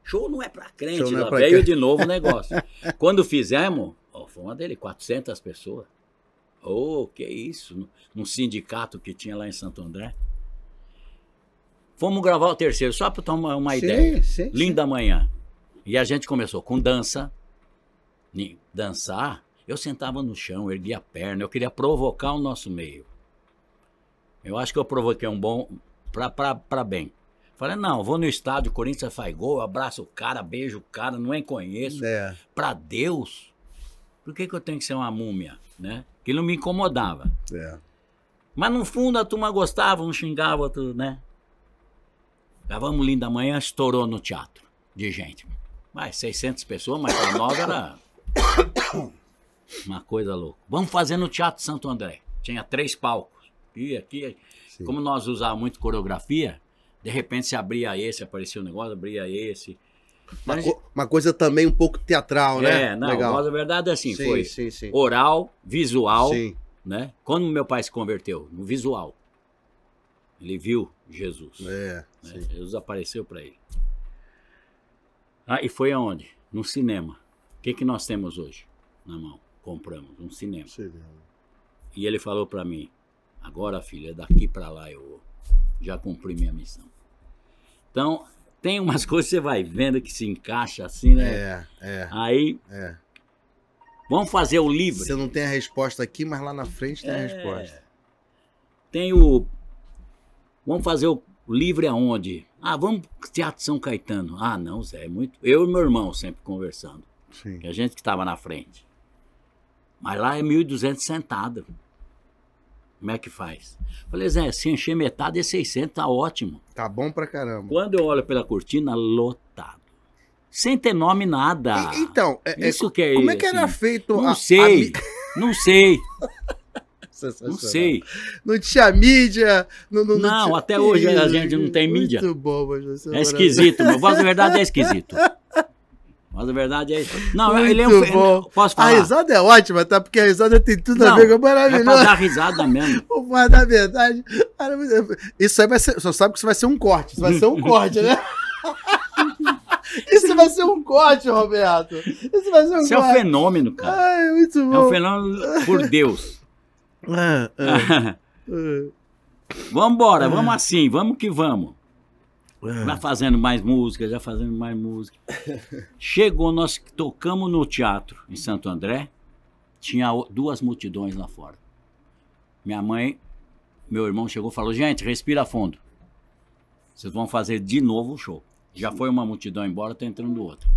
Show não é para crente, é pra veio de novo o negócio. Quando fizemos, ó, foi uma dele, 400 pessoas. Oh, que isso, num sindicato que tinha lá em Santo André. Fomos gravar o terceiro, só para tomar uma sim, ideia. Sim, Linda sim. manhã. E a gente começou com dança. Dançar, eu sentava no chão, erguia a perna, eu queria provocar o nosso meio. Eu acho que eu provoquei um bom para bem. Falei, não, vou no estádio, Corinthians faz gol, abraço o cara, beijo o cara, não é conheço. É. Para Deus, por que, que eu tenho que ser uma múmia, né? Que não me incomodava. É. Mas no fundo a turma gostava, um xingava, outro, né? Gravamos Linda Manhã, estourou no teatro de gente. Mais 600 pessoas, mas pra nós era uma coisa louca. Vamos fazer no Teatro Santo André. Tinha três palcos. E aqui, Sim. como nós usávamos muito coreografia, de repente se abria esse, aparecia um negócio, abria esse. Uma, co uma, coisa também um pouco teatral, né? É, não, Legal. mas a verdade é assim, sim, foi sim, sim. oral, visual, né? Quando meu pai se converteu, no visual, ele viu Jesus. É. Né? Jesus apareceu para ele. Ah, e foi aonde? No cinema. O que, que nós temos hoje na mão? Compramos um cinema. cinema. E ele falou para mim: agora, filha, daqui para lá eu já cumpri minha missão. Então, tem umas coisas que você vai vendo que se encaixa assim, né? É, é. Aí. É. Vamos fazer o livro. Você não tem a resposta aqui, mas lá na frente tem é. a resposta. Tem o. Vamos fazer o o livro é onde? Ah, vamos pro Teatro São Caetano. Ah, não, Zé, é muito. Eu e meu irmão sempre conversando. Sim. Que a gente que estava na frente. Mas lá é 1.200 sentado. Como é que faz? Falei, Zé, se encher metade é 600, tá ótimo. Tá bom pra caramba. Quando eu olho pela cortina, lotado. Sem ter nome nada. E, então, é, é isso é, que é Como é que era né? feito não a. Sei, a... Não sei, não sei. Não sei. Não tinha mídia. Não, não, não, não tinha... até hoje a gente não tem mídia. Muito bom, mas É esquisito, meu voz da verdade é esquisito. Mas a verdade é isso. Não, Muito ele é um. Bom. Posso falar? A risada é ótima, tá? Porque a risada tem tudo não, a ver com maravilhoso. É pra dar risada mesmo. Mas na verdade. Isso aí vai ser. Só sabe que isso vai ser um corte. Isso vai ser um corte, né? Isso vai ser um corte, Roberto. Isso vai ser um isso corte. Isso é um fenômeno, cara. Ai, muito bom. É um fenômeno por Deus. Vamos é, é. Vambora, é. vamos assim, vamos que vamos. Já fazendo mais música, já fazendo mais música. Chegou, nós tocamos no teatro em Santo André, tinha duas multidões lá fora. Minha mãe, meu irmão chegou e falou: gente, respira fundo. Vocês vão fazer de novo o show. Já foi uma multidão embora, tá entrando outra.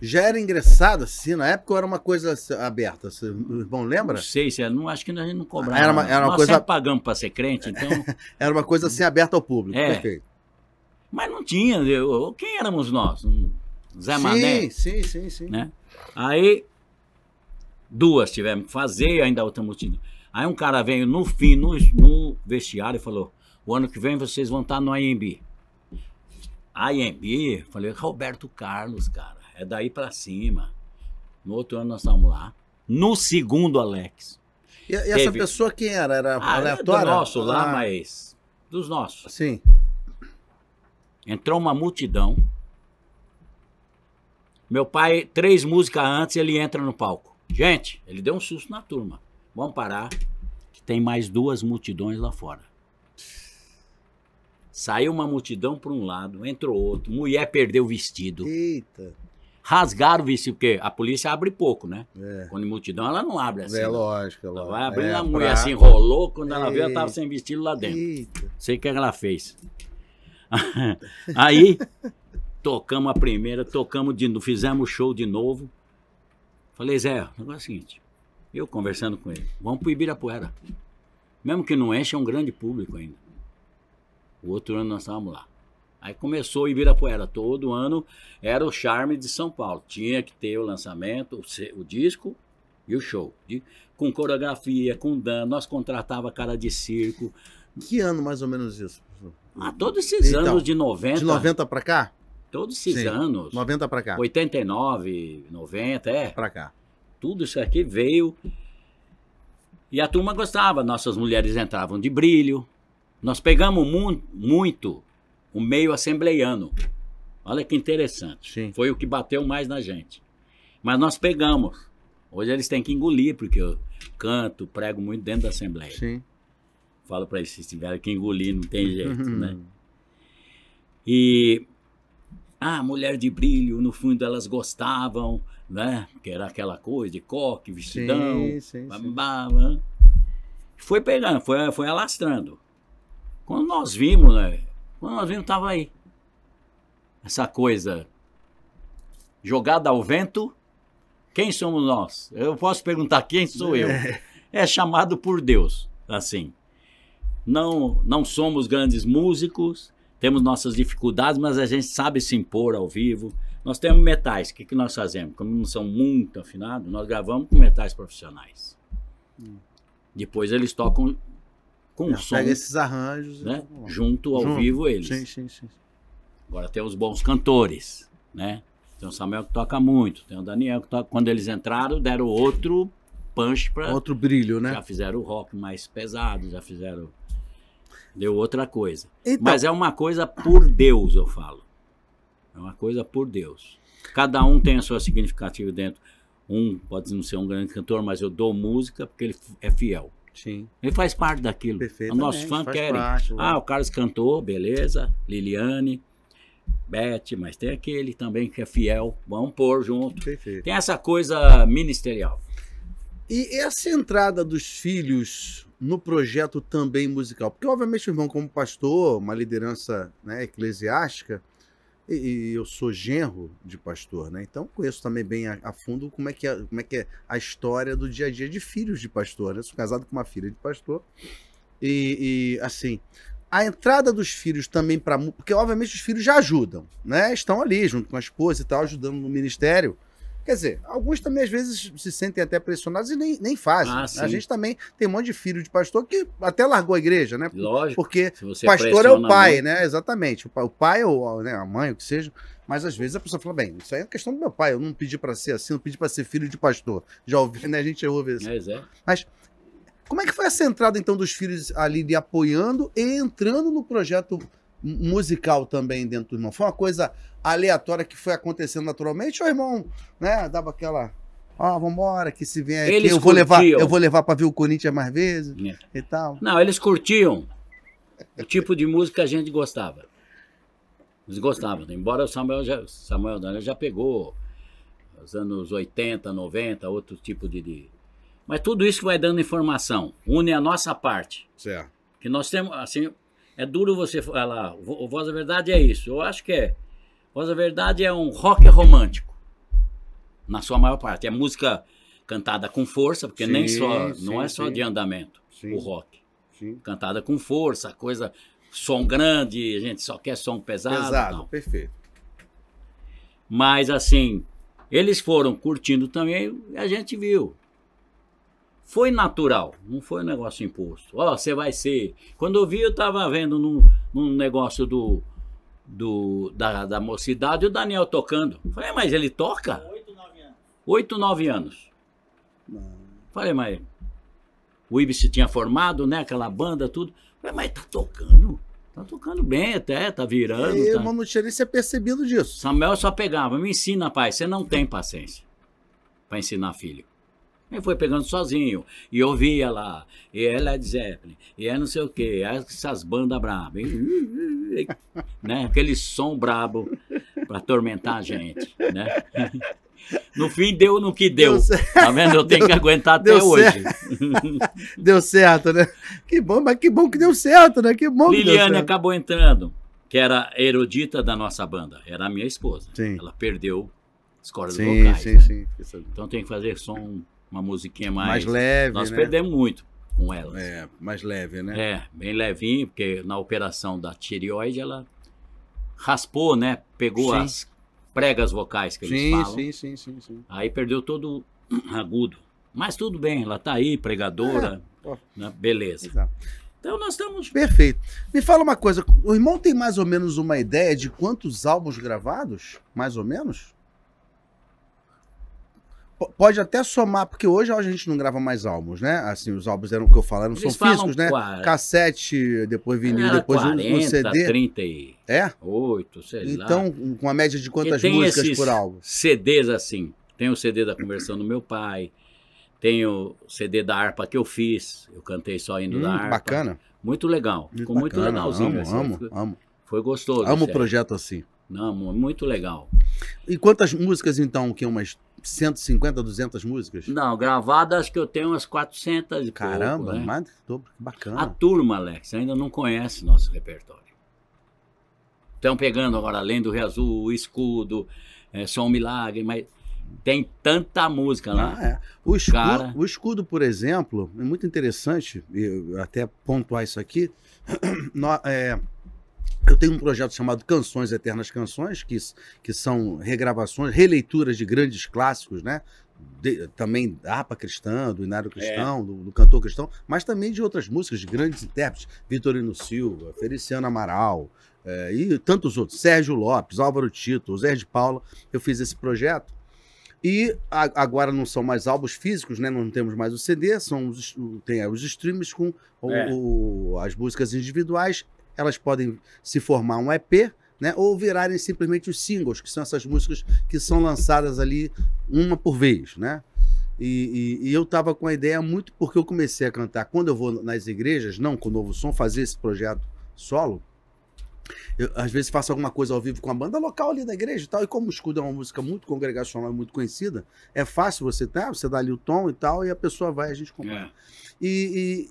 Já era ingressado, assim, na época era uma coisa aberta, vocês vão lembra? Não sei, se não, acho que a gente não cobrava. Era uma, era uma Nós coisa... sempre pagamos para ser crente, então... era uma coisa assim, aberta ao público, é. perfeito. Mas não tinha, eu, quem éramos nós? Zé sim, Mané? Sim, sim, sim. Né? Aí, duas tivemos que fazer, ainda outra motina. Aí um cara veio no fim, no, no vestiário, e falou, o ano que vem vocês vão estar tá no AMB. AMB? Falei, Roberto Carlos, cara. É daí para cima. No outro ano nós estávamos lá. No segundo, Alex. E, e essa pessoa quem era? Era ah, é aleatória? Era do nosso lá, ah. mas. Dos nossos. Sim. Entrou uma multidão. Meu pai, três músicas antes, ele entra no palco. Gente, ele deu um susto na turma. Vamos parar, que tem mais duas multidões lá fora. Saiu uma multidão para um lado, entrou outro. Mulher perdeu o vestido. Eita rasgaram o vestido, porque a polícia abre pouco, né? É. Quando multidão, ela não abre assim. É lógico, é né? lógico. Ela vai abrindo, é, a mulher pra... se assim, enrolou, quando ela veio, ela tava sem vestido lá dentro. Eita. Sei o que é ela fez. Aí, tocamos a primeira, tocamos de novo, fizemos show de novo. Falei, Zé, o negócio é o seguinte, eu conversando com ele, vamos pro Ibirapuera. Mesmo que não enche, é um grande público ainda. O outro ano nós estávamos lá. Aí começou o Ibirapuera. Todo ano era o charme de São Paulo. Tinha que ter o lançamento, o, o disco e o show. De, com coreografia, com dança. nós contratava cara de circo. Que ano mais ou menos isso? Ah, todos esses então, anos de 90. De 90 para cá? Todos esses Sim, anos. 90 para cá. 89, 90, é. Para cá. Tudo isso aqui veio. E a turma gostava. Nossas mulheres entravam de brilho. Nós pegamos mu muito o meio assembleiano. Olha que interessante. Sim. Foi o que bateu mais na gente. Mas nós pegamos. Hoje eles têm que engolir, porque eu canto, prego muito dentro da Assembleia. Sim. Falo para eles, se tiverem que engolir, não tem jeito, uhum. né? E. Ah, mulher de brilho, no fundo elas gostavam, né? Que era aquela coisa de coque, vestidão. Sim, sim, né? Foi pegando, foi, foi alastrando. Quando nós vimos, né? Quando nós vimos, estava aí. Essa coisa jogada ao vento. Quem somos nós? Eu posso perguntar quem sou eu. É. é chamado por Deus, assim. Não, não somos grandes músicos, temos nossas dificuldades, mas a gente sabe se impor ao vivo. Nós temos metais, o que, que nós fazemos? Como não são muito afinados, nós gravamos com metais profissionais. Hum. Depois eles tocam com o som. Pega esses arranjos. Né? Junto ao Junto. vivo eles. Sim, sim, sim. Agora tem os bons cantores, né? Tem o Samuel que toca muito, tem o Daniel que toca. Quando eles entraram, deram outro punch para. Outro brilho, né? Já fizeram o rock mais pesado, já fizeram. Deu outra coisa. Então... Mas é uma coisa por Deus, eu falo. É uma coisa por Deus. Cada um tem a sua significativa dentro. Um pode não ser um grande cantor, mas eu dou música porque ele é fiel. Sim. Ele faz parte daquilo. O nosso fã quer ah, o Carlos cantou, beleza. Liliane, Beth, mas tem aquele também que é fiel. Vamos pôr junto. Perfeito. Tem essa coisa ministerial. E essa entrada dos filhos no projeto também musical? Porque, obviamente, o irmão, como pastor, uma liderança né, eclesiástica, e, e, eu sou genro de pastor, né? Então conheço também bem a, a fundo como é, que é, como é que é a história do dia a dia de filhos de pastor. Né? Sou casado com uma filha de pastor. E, e assim, a entrada dos filhos também para. Porque, obviamente, os filhos já ajudam, né? Estão ali junto com a esposa e tal, ajudando no ministério. Quer dizer, alguns também às vezes se sentem até pressionados e nem, nem fazem. Ah, a gente também tem um monte de filho de pastor que até largou a igreja, né? Lógico. Porque pastor é o pai, né? Exatamente. O pai ou né, a mãe, o que seja. Mas às vezes a pessoa fala, bem, isso aí é questão do meu pai, eu não pedi para ser assim, não pedi para ser filho de pastor. Já ouvi, né? A gente ouve isso. é. Mas como é que foi essa entrada, então, dos filhos ali de apoiando e entrando no projeto musical também dentro do irmão? Foi uma coisa aleatória que foi acontecendo naturalmente ou o irmão, né, dava aquela ó, oh, vambora, que se vem aqui, eles eu vou curtiam. levar, eu vou levar para ver o Corinthians mais vezes é. e tal. Não, eles curtiam o tipo de música que a gente gostava. Eles gostavam, embora o Samuel já, Samuel Daniel já pegou os anos 80, 90, outro tipo de, de... Mas tudo isso vai dando informação, une a nossa parte. Certo. Que nós temos, assim, é duro você falar, o Voz da Verdade é isso. Eu acho que é. Voz da Verdade é um rock romântico, na sua maior parte. É música cantada com força, porque sim, nem só, sim, não é só sim. de andamento o rock. Cantada com força, coisa, som grande, a gente só quer som pesado. Pesado, não. perfeito. Mas assim, eles foram curtindo também, a gente viu foi natural, não foi um negócio imposto. Ó, oh, você vai ser. Quando eu vi, eu estava vendo num, num negócio do, do da, da, mocidade o Daniel tocando. Falei, mas ele toca? Oito, nove anos. Oito, nove anos. Não. Falei, mas o Ibis se tinha formado, né? Aquela banda, tudo. Falei, mas tá tocando. Tá tocando bem até, tá virando. E tá... o Mamuxerice se percebido disso. Samuel só pegava, me ensina, pai. Você não tem paciência para ensinar filho. E foi pegando sozinho. E ouvia lá. E é Led Zeppelin. E é não sei o quê. É essas bandas brabas. né? Aquele som brabo para atormentar a gente. Né? No fim deu no que deu. deu tá vendo? Eu tenho deu, que aguentar até hoje. deu certo, né? Que bom, mas que bom que deu certo, né? Que bom Liliane que acabou entrando, que era erudita da nossa banda, era a minha esposa. Sim. Ela perdeu as cordas sim, vocais. Sim, né? sim, sim. Então tem que fazer som uma musiquinha mais, mais leve. Nós né? perdemos muito com ela. É, mais leve, né? É, bem levinho, porque na operação da tireoide ela raspou, né? Pegou sim. as pregas vocais que eles falam. Sim, sim, sim, sim. Aí perdeu todo agudo. Mas tudo bem, ela tá aí, pregadora. É. Né? Beleza. Exato. Então nós estamos. Perfeito. Me fala uma coisa, o irmão tem mais ou menos uma ideia de quantos álbuns gravados? Mais ou menos? pode até somar, porque hoje, a gente não grava mais álbuns, né? Assim, os álbuns eram o que eu falo, não Eles são físicos, né? Quatro, Cassete, depois vinil, era ah, depois 40, um CD. 38, é? 8, sei então, lá. Então, com a média de quantas músicas por álbum? CDs assim. Tem o CD da Conversão do meu pai, tem o CD da harpa que eu fiz, eu cantei só indo hum, da harpa. Bacana. Muito legal. Muito Ficou bacana. muito legalzinho. Amo, assim, amo, foi, amo. Foi gostoso. Amo o projeto assim. Não, é muito legal. E quantas músicas então, que é umas 150, 200 músicas? Não, gravadas que eu tenho umas 400 e Caramba, pouco, né? mais que bacana. A turma, Alex, ainda não conhece nosso repertório. Estão pegando agora, além do Rio Azul, o Escudo, é, Só um Milagre, mas tem tanta música lá. Ah, é. o, escudo, cara... o escudo, por exemplo, é muito interessante, eu até pontuar isso aqui, no, é, eu tenho um projeto chamado Canções Eternas Canções, que, que são regravações, releituras de grandes clássicos, né? De, também da harpa cristã, do Inário é. Cristão, é. do, do, cantor cristão, mas também de outras músicas de grandes intérpretes, Vitorino Silva, Feliciano Amaral é, e tantos outros, Sérgio Lopes, Álvaro Tito, Zé de Paula. Eu fiz esse projeto e a, agora não são mais álbuns físicos, né? Não temos mais o CD, são os, tem é, os streams com o, é. o, as músicas individuais elas podem se formar um EP, né? Ou virarem simplesmente os singles, que são essas músicas que são lançadas ali uma por vez, né? E, e, e eu estava com a ideia muito porque eu comecei a cantar quando eu vou nas igrejas, não com o novo som, fazer esse projeto solo. Eu, às vezes faço alguma coisa ao vivo com a banda local ali da igreja e tal, e como o escudo é uma música muito congregacional, muito conhecida, é fácil você tá, você dá ali o tom e tal, e a pessoa vai, a gente compra. É. E, e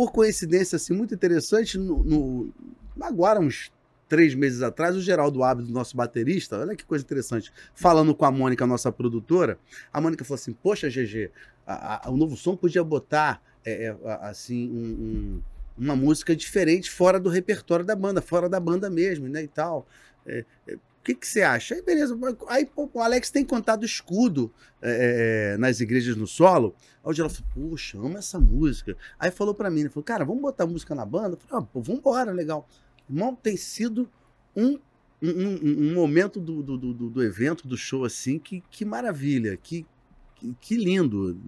por coincidência assim, muito interessante, no, no, agora uns três meses atrás, o Geraldo Abdo, nosso baterista, olha que coisa interessante, falando com a Mônica, nossa produtora, a Mônica falou assim, poxa, GG, a, a, o Novo Som podia botar, é, é, assim, um, um, uma música diferente fora do repertório da banda, fora da banda mesmo, né, e tal. É, é o que, que você acha? Aí, beleza. Aí pô, o Alex tem contado escudo é, é, é nas igrejas no solo. Aí o Geraldo falou, poxa, amo essa música. Aí falou para mim, falou, cara, vamos botar música na banda? Eu falei, ah, pô, vambora, legal. Irmão, tem sido um um, um, momento do, do, do, do, evento, do show, assim, que, que maravilha, que, que, que lindo.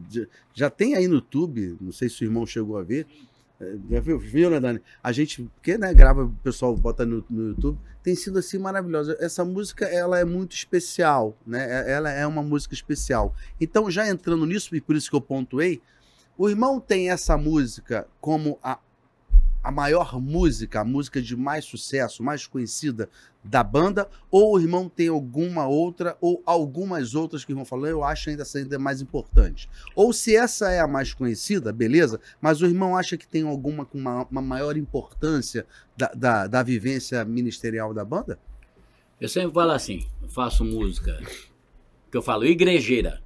Já tem aí no YouTube, não sei se o irmão chegou a ver, é, já viu? Viu, né, Dani? A gente, porque né, grava, o pessoal bota no, no YouTube, tem sido assim maravilhosa. Essa música, ela é muito especial, né? É, ela é uma música especial. Então, já entrando nisso, e por isso que eu pontuei, o irmão tem essa música como a a maior música, a música de mais sucesso, mais conhecida da banda, ou o irmão tem alguma outra, ou algumas outras que vão falar, eu acho ainda essa ainda é mais importante. Ou se essa é a mais conhecida, beleza, mas o irmão acha que tem alguma com uma, uma, maior importância da, da, da vivência ministerial da banda? Eu sempre falo assim, eu faço música, que eu falo igrejeira,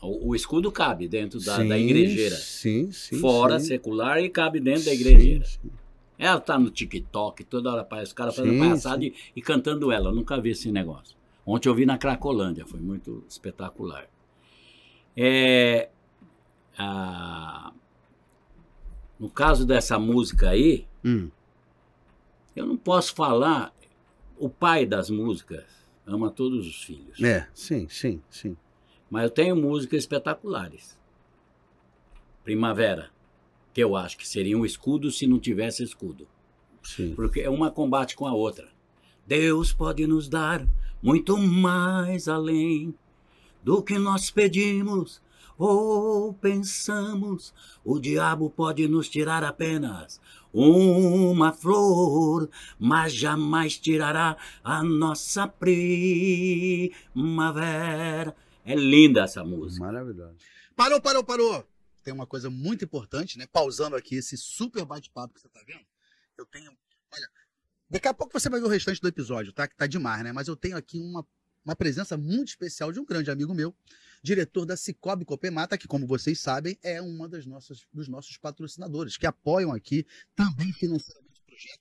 o, o escudo cabe dentro da, sim, da igrejeira. Sim, sim. Fora sim. secular e cabe dentro da igrejeira. Sim, sim. Ela tá no TikTok, toda hora aparece os caras fazendo palhaçada e, e, cantando ela. Eu nunca vi esse negócio. Ontem eu vi na Cracolândia, foi muito espetacular. É, a, no caso dessa música aí, hum. eu não posso falar o pai das músicas ama todos os filhos. É, sim, sim, sim. Mas eu tenho músicas espetaculares. Primavera, que eu acho que seria um escudo se não tivesse escudo. Sim. Porque é uma combate com a outra. Deus pode nos dar muito mais além do que nós pedimos ou pensamos. O diabo pode nos tirar apenas uma flor, mas jamais tirará a nossa primavera. É linda essa música. Maravilhosa. Parou, parou, parou. Tem uma coisa muito importante, né? Pausando aqui esse super bate-papo que você tá vendo. Eu tenho. Olha, daqui a pouco você vai ver o restante do episódio, tá? Que tá demais, né? Mas eu tenho aqui uma, uma presença muito especial de um grande amigo meu, diretor da Cicobi Copemata, que, como vocês sabem, é uma das nossas, dos nossos patrocinadores, que apoiam aqui também financeiramente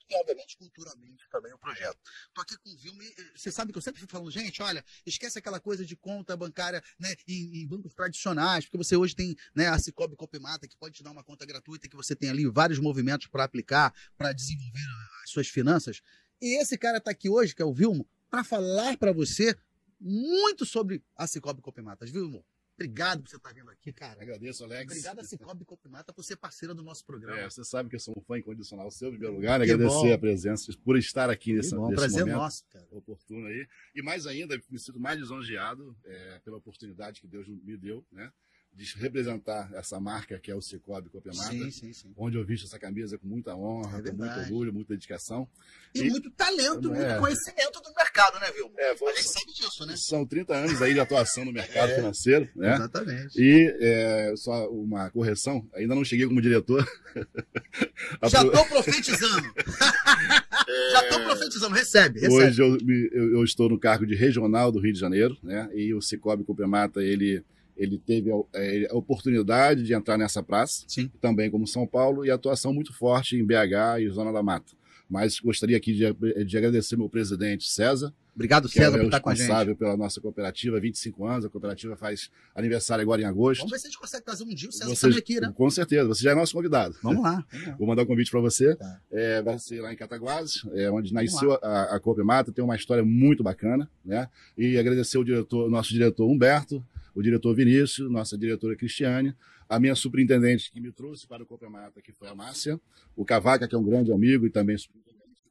e, obviamente, culturalmente também o projeto. Estou aqui com o Vilma. Eh, você sabe que eu sempre fico falando, gente, olha, esquece aquela coisa de conta bancária né, em, em bancos tradicionais, porque você hoje tem né, a Cicobi Copimata, que pode te dar uma conta gratuita, que você tem ali vários movimentos para aplicar, para desenvolver as suas finanças. E esse cara está aqui hoje, que é o Vilmo, para falar para você muito sobre a Cicobi Copimatas, viu, Vilmo? Obrigado por você estar vindo aqui, cara. Agradeço, Alex. Obrigado a Cicobi Copimata por ser parceira do nosso programa. É, você sabe que eu sou um fã incondicional seu, em primeiro lugar. Né? Agradecer a presença por estar aqui nesse, momento. bom, nesse prazer momento. nosso, cara. Oportuno aí. E mais ainda, me sinto mais lisonjeado é, pela oportunidade que Deus me deu, né? de representar essa marca que é o Cicobi Copemata. sim, sim, sim. onde eu visto essa camisa com muita honra, é com muito orgulho, muita dedicação. E, e muito talento, então, muito é. conhecimento do mercado, né, Vilma? É, foi, A gente sabe disso, né? São 30 anos aí de atuação no mercado é, financeiro, né? Exatamente. E é, só uma correção, ainda não cheguei como diretor. Já estou profetizando. Já estou profetizando, recebe, recebe. Hoje eu, eu, eu, estou no cargo de regional do Rio de Janeiro, né? E o Cicobi Copemata, ele ele teve a, é, a, oportunidade de entrar nessa praça, Sim. também como São Paulo, e atuação muito forte em BH e Zona da Mata. Mas gostaria aqui de, de agradecer meu presidente César. Obrigado, é César, é por estar com a gente. responsável pela nossa cooperativa, 25 anos. A cooperativa faz aniversário agora em agosto. Vamos ver se a gente consegue trazer um dia o César você, também aqui, né? Com certeza, você já é nosso convidado. Vamos lá. Vamos lá. Vou mandar um convite para você. Tá. É, vai ser lá em Cataguases, é, onde Vamos nasceu lá. a, a Coop Mata. Tem uma história muito bacana, né? E agradecer o diretor, nosso diretor Humberto, o diretor Vinícius, nossa diretora Cristiane, a minha superintendente que me trouxe para o Copemata, que foi a Márcia, o Cavaca, que é um grande amigo e também superintendente,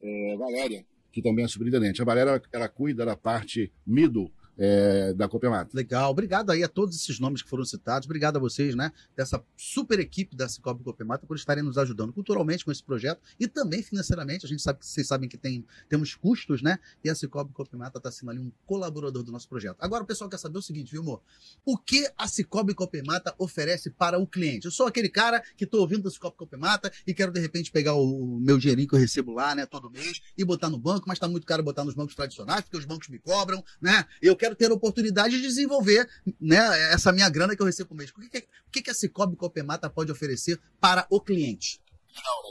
é, e a Valéria, que também é superintendente. A Valéria, ela cuida da parte middle, é, da Copemata. Legal, obrigado aí a todos esses nomes que foram citados, obrigado a vocês, né, dessa super equipe da Cicobi Copemata por estarem nos ajudando culturalmente com esse projeto e também financeiramente, a gente sabe que vocês sabem que tem, temos custos, né, e a Cicobi Copemata está tá sendo ali um colaborador do nosso projeto. Agora o pessoal quer saber o seguinte, viu, amor? O que a Cicobi Copemata tá oferece para o cliente? Eu sou aquele cara que estou ouvindo da Cicobi Copemata e quero de repente pegar o meu dinheirinho que eu recebo lá, né, todo mês e botar no banco, mas está muito caro botar nos bancos tradicionais, porque os bancos me cobram, né? Eu quero ter a oportunidade de desenvolver né, essa minha grana que eu recebo por mês. O que, que, o que, que a Cicobi Copemata pode oferecer para o cliente?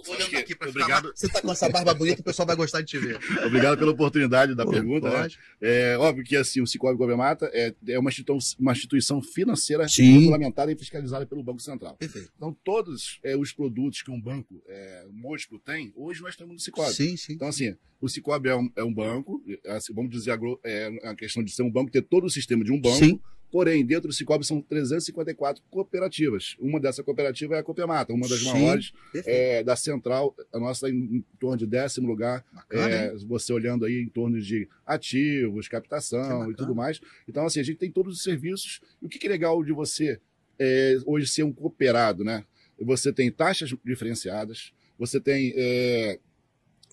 Não, não, que, pra obrigado... Ficar... Você tá com essa barba bonita, o pessoal vai gostar de te ver. obrigado pela oportunidade da Pô, pergunta. Né? É, óbvio que assim, o Cicobi Govemata é, é uma, instituição, uma instituição financeira Sim. regulamentada e fiscalizada pelo Banco Central. Perfeito. Então, todos é, os produtos que um banco, é, Mosco, tem, hoje nós estamos no Cicobi. Sim, sim. Então, assim, o Cicobi é um, é um banco, assim, vamos dizer, é, a questão de ser um banco, ter todo o sistema de um banco. Sim Porém, dentro do Cicobi são 354 cooperativas. Uma dessa cooperativa é a Copemata, uma das Sim, maiores é, da Central. A nossa tá em, em torno de décimo lugar. Bacana, é, você olhando aí em torno de ativos, captação e tudo mais. Então, assim, a gente tem todos os serviços. E o que, que é legal de você é, hoje ser um cooperado, né? Você tem taxas diferenciadas, você tem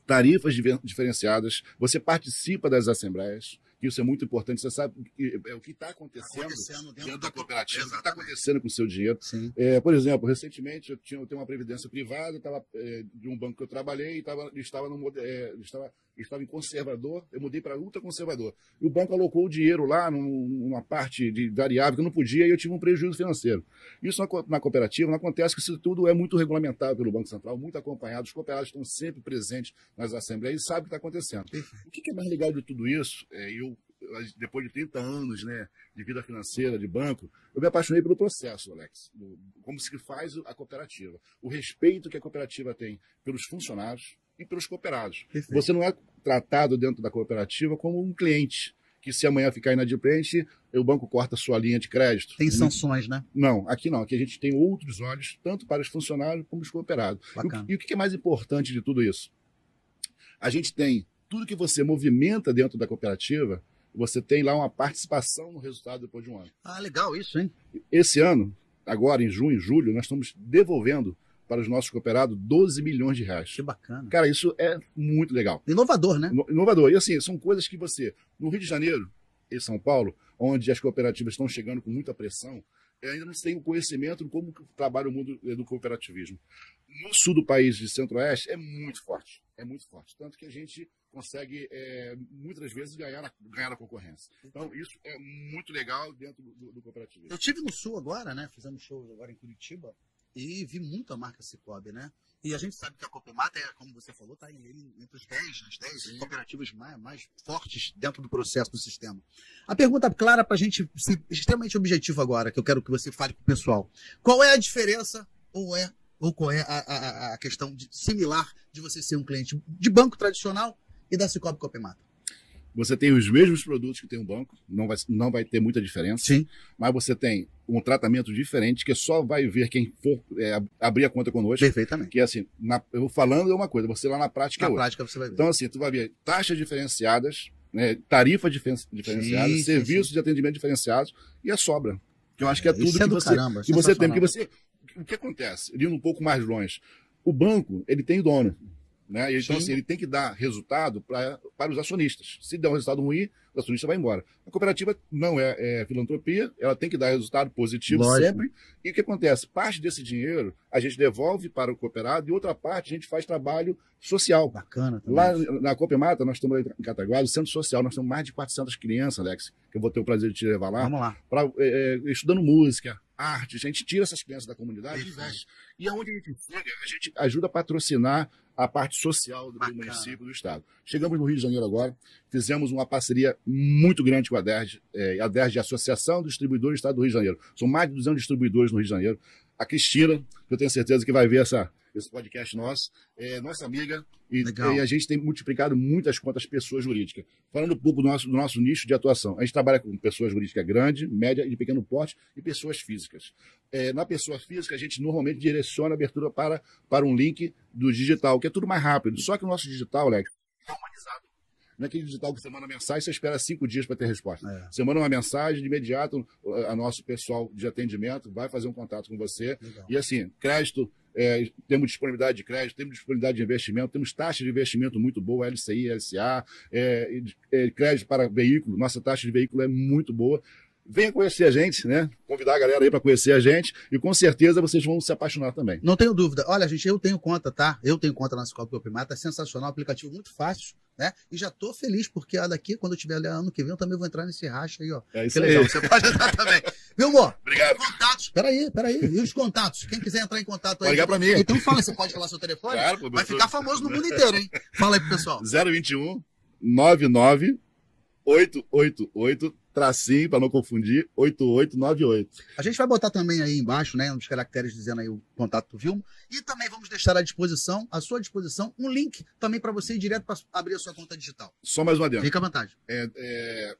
tarifas diferenciadas, você participa das assembleias, isso é muito importante. Você sabe é o que está acontecendo, acontecendo, dentro da cooperativa, o que está acontecendo com o seu dinheiro. É, por exemplo, recentemente eu, tinha, eu tenho uma previdência privada, é, de um banco que eu trabalhei, e estava, no, é, estava, estava em conservador, eu mudei para conservador. E o banco alocou o dinheiro lá numa parte de variável que eu não podia e eu tive um prejuízo financeiro. Isso na, na cooperativa não acontece, que isso tudo é muito regulamentado pelo Banco Central, muito acompanhado, os cooperados estão sempre presentes nas assembleias e sabem o que está acontecendo. O que é mais legal de tudo isso, é, o depois de 30 anos né, de vida financeira, de banco, eu me apaixonei pelo processo, Alex. Como se faz a cooperativa. O respeito que a cooperativa tem pelos funcionários e pelos cooperados. Perfeito. Você não é tratado dentro da cooperativa como um cliente que se amanhã ficar inadimplente, o banco corta sua linha de crédito. Tem sanções, né? Não, aqui não. Aqui a gente tem outros olhos, tanto para os funcionários como os cooperados. Bacana. E, o que é mais importante de tudo isso? A gente tem tudo que você movimenta dentro da cooperativa, você tem lá uma participação no resultado depois de um ano. Ah, legal isso, hein? Esse ano, agora em junho e julho, nós estamos devolvendo para os nossos cooperados 12 milhões de reais. Que bacana. Cara, isso é muito legal. Inovador, né? Inovador. E assim, são coisas que você, no Rio de Janeiro e São Paulo, onde as cooperativas estão chegando com muita pressão, é, ainda não tem o conhecimento de como trabalha o mundo do cooperativismo. No sul do país, de centro-oeste, é muito forte, é muito forte. Tanto que a gente consegue, é, muitas vezes, ganhar a, ganhar a concorrência. Então, isso é muito legal dentro do, do cooperativismo. Eu tive no sul agora, né? Fizemos shows agora em Curitiba e vi muita marca Cicobi, né? E a gente sabe que a Copemata, é, como você falou, está entre os 10, nas 10 cooperativas mais, mais, fortes dentro do processo do sistema. A pergunta clara para a gente, extremamente objetivo agora, que eu quero que você fale para o pessoal. Qual é a diferença ou é ou qual é a, a, a questão de, similar de você ser um cliente de banco tradicional e da Cicobi Copemata? Você tem os mesmos produtos que tem um banco, não vai, não vai ter muita diferença. Sim. Mas você tem um tratamento diferente que só vai ver quem for é, abrir a conta conosco. Perfeitamente. Que é assim, na, eu falando é uma coisa, você lá na prática é na é outra. Na prática você vai ver. Então assim, tu vai ver taxas diferenciadas, né, tarifas diferenciadas, sim, serviços sim. de atendimento diferenciados e a sobra. Que eu acho que é, tudo é que, você, caramba, que você tem. você, o que acontece? Indo um pouco mais longe, o banco ele tem dono. Né? Então, assim, ele tem que dar resultado pra, para os acionistas. Se der um resultado ruim, o acionista vai embora. A cooperativa não é, é filantropia, ela tem que dar resultado positivo Lógico. sempre. E o que acontece? Parte desse dinheiro a gente devolve para o cooperado e outra parte a gente faz trabalho social. Bacana também. Lá na Copemata, nós estamos em Cataguá, no Centro Social, nós temos mais de 400 crianças, Alex, que eu vou ter o prazer de te levar lá. Vamos lá. Pra, é, é estudando música, arte, a gente tira essas crianças da comunidade e E aonde a gente chega, a gente ajuda a patrocinar a parte social do Bacana. município, do estado. Chegamos no Rio de Janeiro agora, fizemos uma parceria muito grande com a DERJ, é, a DERJ é a Associação dos Distribuidores do Estado do Rio de Janeiro. São mais de 200 distribuidores no Rio de Janeiro. A Cristina, eu tenho certeza que vai ver essa, esse podcast nosso, é nossa amiga, e, e a gente tem multiplicado muitas quantas pessoas jurídicas. Falando um pouco do nosso, do nosso nicho de atuação, a gente trabalha com pessoas jurídicas grande, média e de pequeno porte e pessoas físicas. É, na pessoa física, a gente normalmente direciona a abertura para, para um link do digital, que é tudo mais rápido. Só que o nosso digital, Alex é humanizado naquele é digital que você manda mensagem, você espera cinco dias para ter resposta. É. Você manda uma mensagem, de imediato, a nosso pessoal de atendimento vai fazer um contato com você. Legal. E assim, crédito, é, temos disponibilidade de crédito, temos disponibilidade de investimento, temos taxa de investimento muito boa, LCI, LCA, é, é, crédito para veículo, nossa taxa de veículo é muito boa venha conhecer a gente, né? Convidar a galera aí para conhecer a gente e com certeza vocês vão se apaixonar também. Não tenho dúvida. Olha, gente, eu tenho conta, tá? Eu tenho conta na Cicobi Primata, é tá sensacional, aplicativo muito fácil. Né? E já tô feliz, porque daqui, quando eu tiver ali ano que vem, eu também vou entrar nesse racha aí, ó. É isso que legal, aí. você pode entrar também. Viu, amor? Obrigado. Os contatos, peraí, peraí. E os contatos? Quem quiser entrar em contato aí. Ligar pra mim. Então fala, você pode falar seu telefone? Claro, professor. Vai ficar famoso no mundo inteiro, hein? Fala aí pro pessoal. 021 99 888 tracinho, para não confundir, 8898. A gente vai botar também aí embaixo, né, nos caracteres dizendo aí o contato do Vilmo, e também vamos deixar à disposição, à sua disposição, um link também para você ir direto para abrir a sua conta digital. Só mais uma adianto. Fica à vontade. É, é...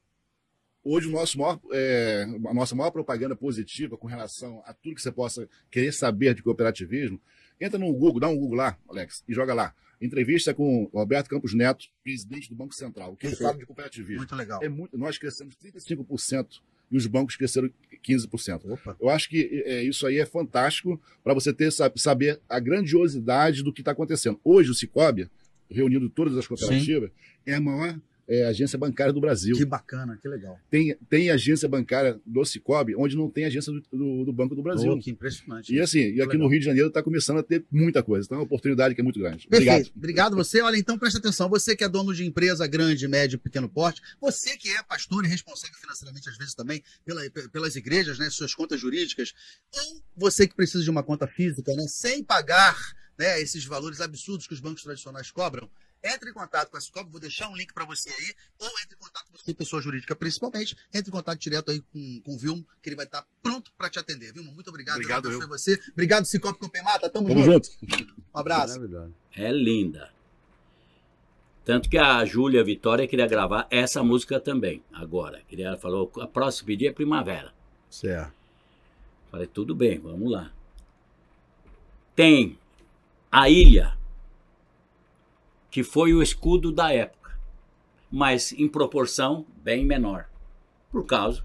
Hoje, o nosso maior, é... a nossa maior propaganda positiva com relação a tudo que você possa querer saber de cooperativismo Entra no Google, dá um Google lá, Alex, e joga lá. Entrevista com Roberto Campos Neto, presidente do Banco Central. O que ele fala de cooperativismo? Muito legal. É muito, nós crescemos 35% e os bancos cresceram 15%. Opa. Eu acho que é, isso aí é fantástico para você ter saber a grandiosidade do que está acontecendo. Hoje o Cicobi, reunindo todas as cooperativas, Sim. é a maior é, agência bancária do Brasil. Que bacana, que legal. Tem, tem agência bancária do Cicobi, onde não tem agência do, do, Banco do Brasil. Oh, que impressionante. E assim, e aqui legal. no Rio de Janeiro está começando a ter muita coisa. Então é uma oportunidade que é muito grande. Perfeito. Obrigado. Obrigado você. Olha, então presta atenção. Você que é dono de empresa grande, médio, pequeno porte, você que é pastor e responsável financeiramente, às vezes também, pela, pelas igrejas, né, suas contas jurídicas, ou você que precisa de uma conta física, né, sem pagar né, esses valores absurdos que os bancos tradicionais cobram, entre em contato com a Cicobi, vou deixar um link para você aí, ou entre em contato com você, pessoa jurídica principalmente, entre em contato direto aí com, com o Vilmo, que ele vai estar pronto para te atender, Vilmo. Muito obrigado. Obrigado, Deus, eu. você. Obrigado, Cicobi Copemata. Tamo, Tamo junto. junto. Um abraço. É linda. Tanto que a Júlia Vitória queria gravar essa música também, agora. Ela falou, a próxima dia é primavera. Certo. Falei, tudo bem, vamos lá. Tem a ilha que foi o escudo da época, mas em proporção bem menor, por causa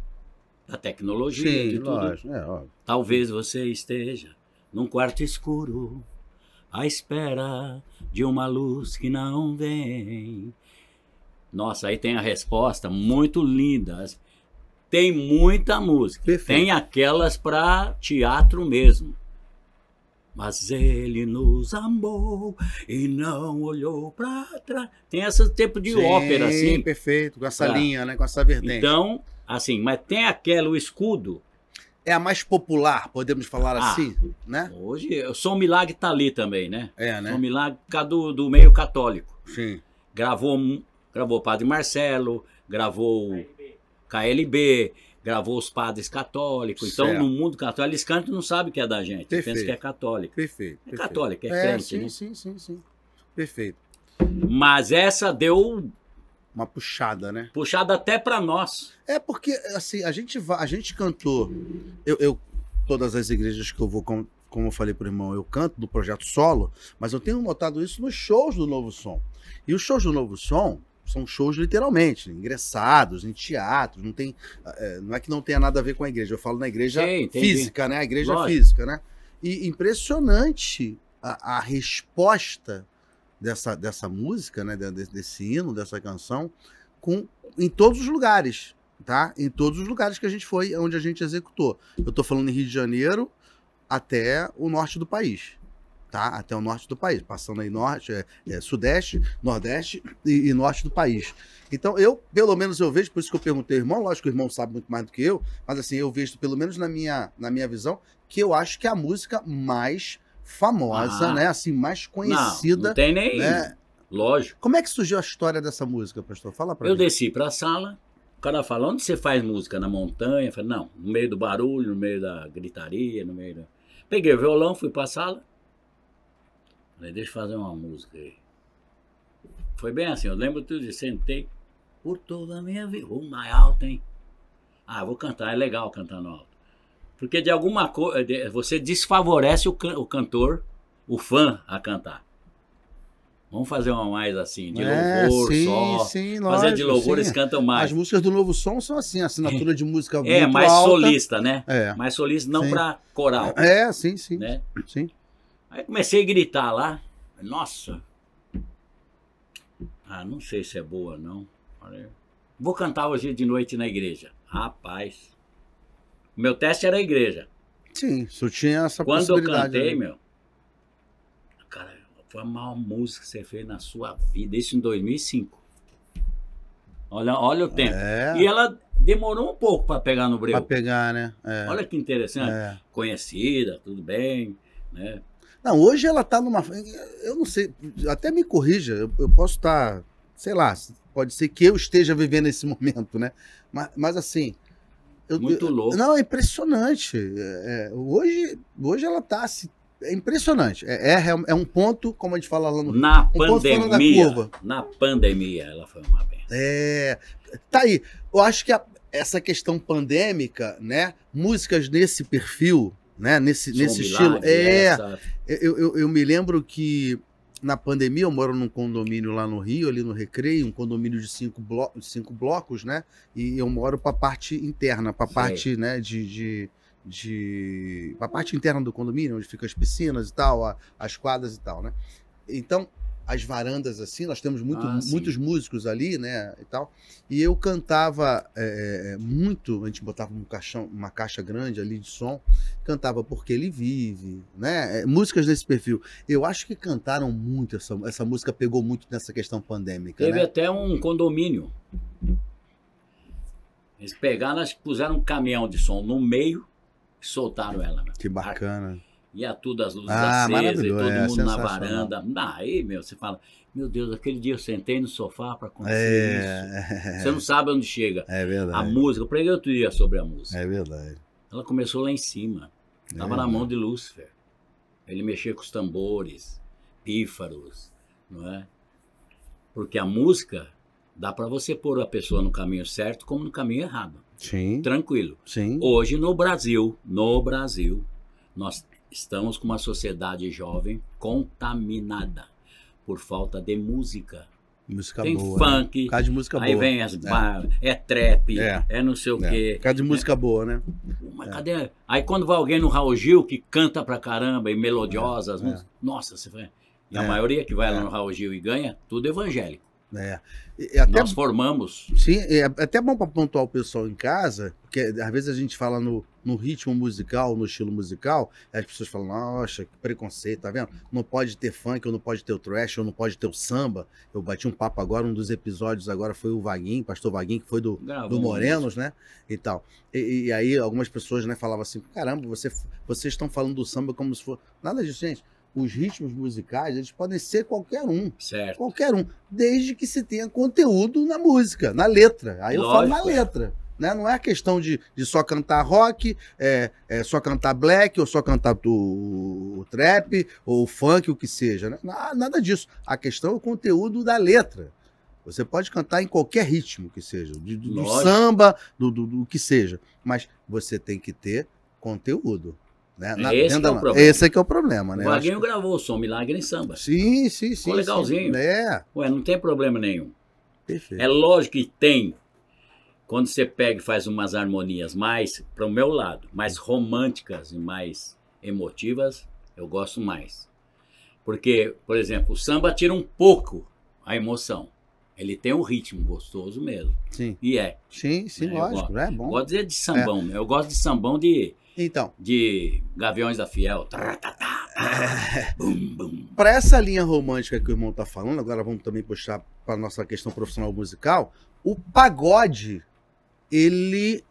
da tecnologia Sim, de tudo. Lógico, é, óbvio. Talvez você esteja num quarto escuro à espera de uma luz que não vem. Nossa, aí tem a resposta muito linda. Tem muita música. Perfeito. Tem aquelas para teatro mesmo. Mas ele nos amou e não olhou para trás. Tem esse tempo de Sim, ópera, assim. perfeito, com essa tá. linha, né? Com essa verdade. Então, assim, mas tem aquela, o escudo. É a mais popular, podemos falar ah, assim, né? Hoje, o Som Milagre tá ali também, né? É, né? Som Milagre do, do meio católico. Sim. Gravou, gravou Padre Marcelo, gravou KLB, KLB gravou os padres católicos. Então, certo. Então, no mundo católico, eles cantam não sabe que é da gente, Perfeito. pensa que é católica. Perfeito. É Perfeito. católica, é, é crente, sim, né? sim, sim, sim. Perfeito. Mas essa deu uma puxada, né? Puxada até para nós. É porque assim, a gente a gente cantou. Eu, eu todas as igrejas que eu vou como, como eu falei pro irmão, eu canto do projeto solo, mas eu tenho notado isso nos shows do Novo Som. E os shows do Novo Som, são shows literalmente, ingressados em teatro, não tem, eh, não é que não tenha nada a ver com a igreja, eu falo na igreja Sim, física, né? A igreja Lógico. física, né? E impressionante a, a, resposta dessa, dessa música, né? Desse, desse hino, dessa canção, com, em todos os lugares, tá? Em todos os lugares que a gente foi, onde a gente executou. Eu estou falando em Rio de Janeiro até o norte do país tá? Até o norte do país, passando aí norte, é, é, sudeste, nordeste e, e, norte do país. Então, eu, pelo menos, eu vejo, por isso que eu perguntei ao irmão, lógico que o irmão sabe muito mais do que eu, mas assim, eu vejo, pelo menos na minha, na minha visão, que eu acho que é a música mais famosa, ah, né? Assim, mais conhecida. Não, não tem nem. Né? Lógico. Como é que surgiu a história dessa música, pastor? Fala pra eu mim. Eu desci pra sala, o cara fala, onde você faz música? Na montanha? Eu falei, não, no meio do barulho, no meio da gritaria, no meio da... Peguei o violão, fui pra sala, Falei, deixa eu fazer uma música aí. Foi bem assim, eu lembro tudo de sentei por toda a minha vida. Vou mais alta, hein? Ah, vou cantar, é legal cantar no alto. Porque de alguma coisa, eh, você desfavorece o, can o cantor, o fã a cantar. Vamos fazer uma mais assim, de é, louvor sim, só. Sim, lógico, fazer de louvor, sim. eles cantam mais. As músicas do Novo Som são assim, assinatura de música É, mais alta. solista, né? É. Mais solista, não para coral. É, sim, sim. Né? Sim. Aí comecei a gritar lá. Nossa! Ah, não sei se é boa, não. Vou cantar hoje de noite na igreja. Rapaz. Meu teste era a igreja. Sim, só tinha essa Quando possibilidade. Quando eu cantei, né? meu. Cara, foi a maior música que você fez na sua vida. Isso em 2005. Olha, olha o tempo. É. E ela demorou um pouco para pegar no breu. Para pegar, né? É. Olha que interessante. É. Conhecida, tudo bem, né? Não, hoje ela está numa. Eu não sei, até me corrija, eu, eu posso estar, tá, sei lá, pode ser que eu esteja vivendo esse momento, né? Mas, mas assim. Eu, Muito louco. Eu, não, é impressionante. É, é hoje, hoje ela está assim, é impressionante. É, é, é, um ponto, como a gente fala lá no. Na um pandemia. Na pandemia, ela foi uma bem. É. Tá aí. Eu acho que a, essa questão pandêmica, né? Músicas nesse perfil, né? Nesse, nesse estilo. É, é eu, eu, eu, me lembro que na pandemia eu moro num condomínio lá no Rio, ali no Recreio, um condomínio de cinco, blo cinco blocos, né? E eu moro para a parte interna, para a parte né, de, de de a parte interna do condomínio, onde ficam as piscinas e tal, a, as quadras e tal, né? Então, as varandas assim, nós temos muito, ah, muitos músicos ali, né, e tal. E eu cantava é, muito, a gente botava um caixão, uma caixa grande ali de som, cantava Porque Ele Vive, né, músicas desse perfil. Eu acho que cantaram muito, essa, essa música pegou muito nessa questão pandêmica, Teve né? até um condomínio. Eles pegaram, elas puseram um caminhão de som no meio e soltaram ela. Né? Que bacana. E a tudo as luzes ah, acesas, e todo mundo é, na varanda. Aí, meu, você fala, meu Deus, aquele dia eu sentei no sofá para acontecer é, isso. Você não sabe onde chega. É verdade. A música, eu preguei outro dia sobre a música. É verdade. Ela começou lá em cima. Estava é na mão de Lúcifer. Ele mexia com os tambores, pífaros, não é? Porque a música dá para você pôr a pessoa no caminho certo como no caminho errado. Sim. Tranquilo. Sim. Hoje no Brasil, no Brasil, nós Estamos com uma sociedade jovem contaminada por falta de música. Música tem boa, né? funk. Né? de música aí boa. Aí vem as é. bar, é. trap, é, é não sei o é. quê. Cara de música é. boa, né? Mas é. cadê? Aí quando vai alguém no Raul Gil que canta pra caramba e melodiosa as é. músicas, nossa, você vai. E a maioria que vai lá no Raul Gil e ganha, tudo evangélico. É. E, até, Nós formamos. Sim, é até bom para pontuar o pessoal em casa, porque às vezes a gente fala no, no ritmo musical, no estilo musical, as pessoas falam, nossa, que preconceito, tá vendo? Não pode ter funk, ou não pode ter o trash, ou não pode ter o samba. Eu bati um papo agora, um dos episódios agora foi o Vaguinho, pastor Vaguinho, que foi do, do Morenos, né? E tal. E, e, aí algumas pessoas né, falavam assim, caramba, você, vocês estão falando do samba como se fosse... Nada disso, gente os ritmos musicais, eles podem ser qualquer um. Certo. Qualquer um. Desde que se tenha conteúdo na música, na letra. Aí Lógico. eu falo na letra. Né? Não é a questão de, de só cantar rock, é, é só cantar black, ou só cantar o, o trap, ou funk, o que seja. Né? Nada disso. A questão é o conteúdo da letra. Você pode cantar em qualquer ritmo que seja, do, do samba, do, do, do, que seja, mas você tem que ter conteúdo. Né? Na, esse, da, é o problema. esse é que é o problema, né? O Vaguinho que... gravou o som Milagre em Samba. Sim, sim, sim. Ficou legalzinho. Sim. É. Ué, não tem problema nenhum. Perfeito. É lógico que tem quando você pega e faz umas harmonias mais para o meu lado, mais românticas e mais emotivas, eu gosto mais. Porque, por exemplo, o samba tira um pouco a emoção. Ele tem um ritmo gostoso mesmo. Sim. E é. Sim, sim, né, lógico. Gosto, é bom. Pode dizer de é. sambão. É. Eu gosto de sambão de. Então. De Gaviões da Fiel. É. Para essa linha romântica que o irmão está falando, agora vamos também puxar para nossa questão profissional musical. O pagode ele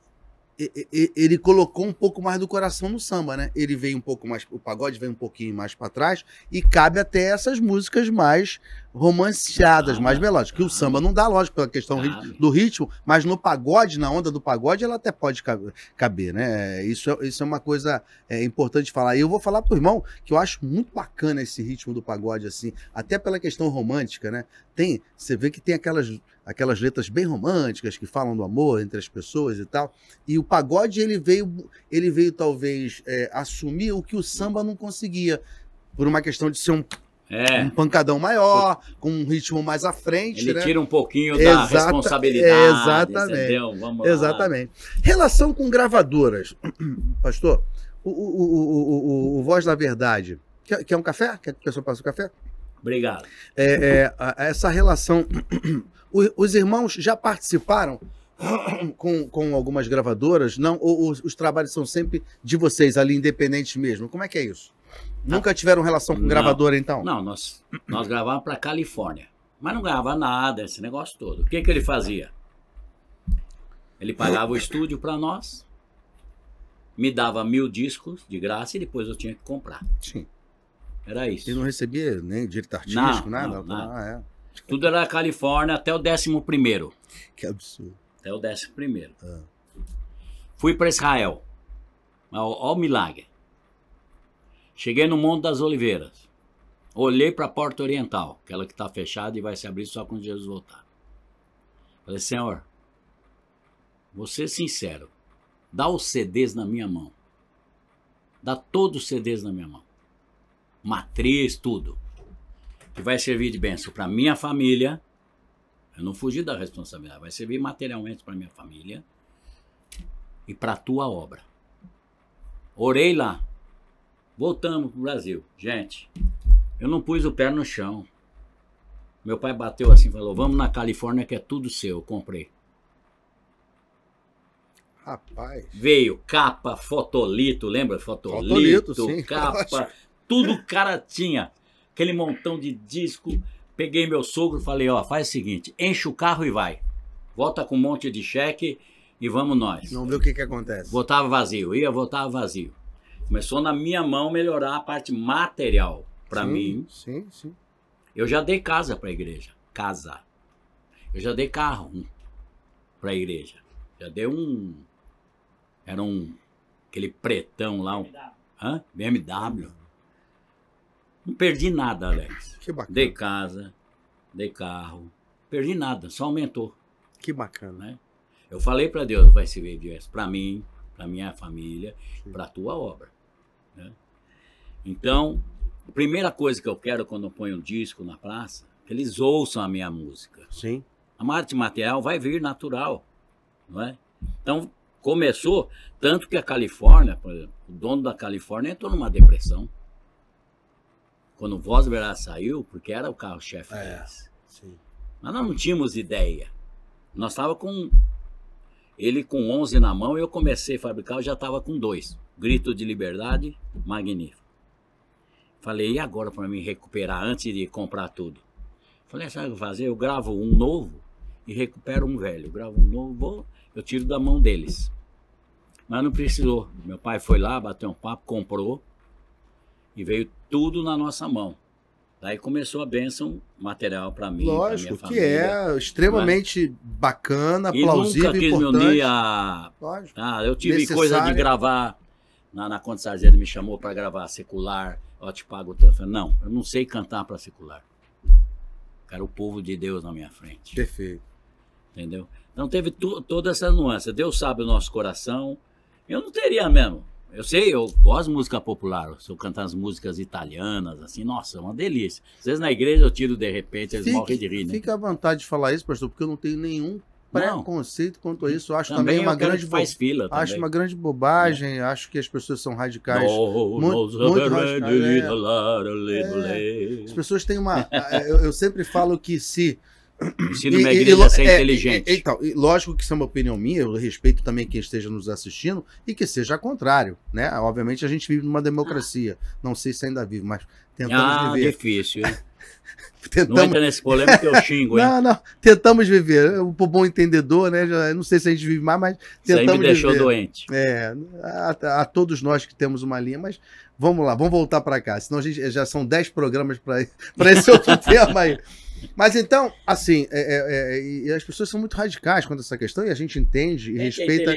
ele colocou um pouco mais do coração no samba, né? Ele veio um pouco mais, o pagode veio um pouquinho mais para trás e cabe até essas músicas mais romanceadas, ah, mais melódicas. Que ah, o samba não dá, lógico, pela questão ah, do ritmo, mas no pagode, na onda do pagode, ela até pode caber, né? É, isso é, isso é uma coisa é, importante falar. E eu vou falar pro irmão que eu acho muito bacana esse ritmo do pagode, assim, até pela questão romântica, né? Tem, você vê que tem aquelas aquelas letras bem românticas que falam do amor entre as pessoas e tal. E o pagode ele veio, ele veio talvez é, assumir o que o samba não conseguia, por uma questão de ser um é. Um pancadão maior, com um ritmo mais à frente. Ele né? tira um pouquinho Exata, da responsabilidade. Exatamente. Vamos exatamente. Lá. Relação com gravadoras. Pastor, o, o, o, o, Voz da Verdade. Quer, quer um café? Quer que o pessoal passe o café? Obrigado. É, é, essa relação O, os irmãos já participaram com, com algumas gravadoras? Não? Ou os, os, trabalhos são sempre de vocês, ali independentes mesmo? Como é que é isso? Não. Nunca tiveram relação com gravadora, então? Não, nós, nós gravávamos para Califórnia. Mas não ganhava nada, esse negócio todo. O que, que ele fazia? Ele pagava o estúdio para nós, me dava mil discos de graça e depois eu tinha que comprar. Sim. Era isso. E não recebia nem direito artístico, não, nada? Não, então, nada. Ah, é. Tudo era Califórnia até o 11. Que absurdo. Até o 11. Ah. Fui para Israel. Olha o milagre. Cheguei no Monte das Oliveiras. Olhei para a porta oriental, aquela que está fechada e vai se abrir só quando Jesus voltar. Falei, Senhor, vou ser sincero. Dá os CDs na minha mão. Dá todos os CDs na minha mão. Matriz, tudo que vai servir de bênção para minha família. Eu não fugi da responsabilidade, vai servir materialmente para minha família e para a tua obra. Orei lá. Voltamos para o Brasil. Gente, eu não pus o pé no chão. Meu pai bateu assim falou: Vamos na Califórnia que é tudo seu. Eu comprei. Rapaz. Veio capa, fotolito, lembra? Fotolito, fotolito capa, tudo o cara tinha aquele montão de disco. Peguei meu sogro, falei, ó, faz o seguinte, enche o carro e vai. Volta com um monte de cheque e vamos nós. Vamos ver o que que acontece. Voltava vazio, ia, voltava vazio. Começou na minha mão melhorar a parte material para mim. Sim, sim. Eu já dei casa para a igreja, casa. Eu já dei carro para a igreja. Já dei um era um aquele pretão lá, um BMW. Hã? BMW. Não perdi nada, Alex. Que bacana. Dei casa, dei carro. Perdi nada, só aumentou. Que bacana. Né? Eu falei para Deus, vai se ver Deus para mim, para minha família, para tua obra. Né? Então, a primeira coisa que eu quero quando eu ponho um disco na praça, que eles ouçam a minha música. Sim. A arte material vai vir natural, não é? Então, começou, tanto que a Califórnia, por exemplo, o dono da Califórnia entrou numa depressão. Quando o Vosberá saiu, porque era o carro-chefe é, deles. Sim. Mas nós não tínhamos ideia. Nós estávamos com ele com 11 na mão, e eu comecei a fabricar, eu já estava com dois. Grito de liberdade, magnífico. Falei, e agora para me recuperar antes de comprar tudo? Falei, ah, sabe o que fazer? Eu gravo um novo e recupero um velho. Eu gravo um novo, eu tiro da mão deles. Mas não precisou. Meu pai foi lá, bateu um papo, comprou. E veio tudo na nossa mão. Daí começou a bênção material para mim. Lógico, família, que é extremamente é? bacana, e plausível. Nunca quis importante. me unir a. Lógico, ah, eu tive necessário. coisa de gravar. Na, na Contazadeira me chamou para gravar secular, ó, te pago tanto. Não, eu não sei cantar para secular. Cara, o povo de Deus na minha frente. Perfeito. Entendeu? Então teve to, toda essa nuance. Deus sabe o nosso coração. Eu não teria mesmo. Eu sei, eu gosto de música popular. Se eu cantar as músicas italianas, assim, nossa, é uma delícia. Às vezes na igreja eu tiro de repente, eles fique, morrem de rir, né? Fica à vontade de falar isso, pastor, porque eu não tenho nenhum preconceito quanto a isso. Eu acho também, também uma grande faz fila também. acho uma grande bobagem. É. Acho que as pessoas são radicais. As pessoas têm uma. eu, eu sempre falo que se Ensino Megrini é ser inteligente. E, então, e, então, lógico que isso é uma opinião minha, eu respeito também quem esteja nos assistindo e que seja a contrário, né? Obviamente a gente vive numa democracia, ah. não sei se ainda vive, mas tentamos ah, viver. Ah, difícil. Tentamos... Não entra nesse polêmico que eu xingo, hein? não, não, tentamos viver. O bom entendedor, né? Já, não sei se a gente vive mais, mas tentamos Isso aí me deixou viver. doente. É, a, a, todos nós que temos uma linha, mas vamos lá, vamos voltar para cá, senão a gente, já são 10 programas para esse outro tema aí. Mas então, assim, é, é, é, as pessoas são muito radicais quanto a essa questão e a gente entende e é é respeita.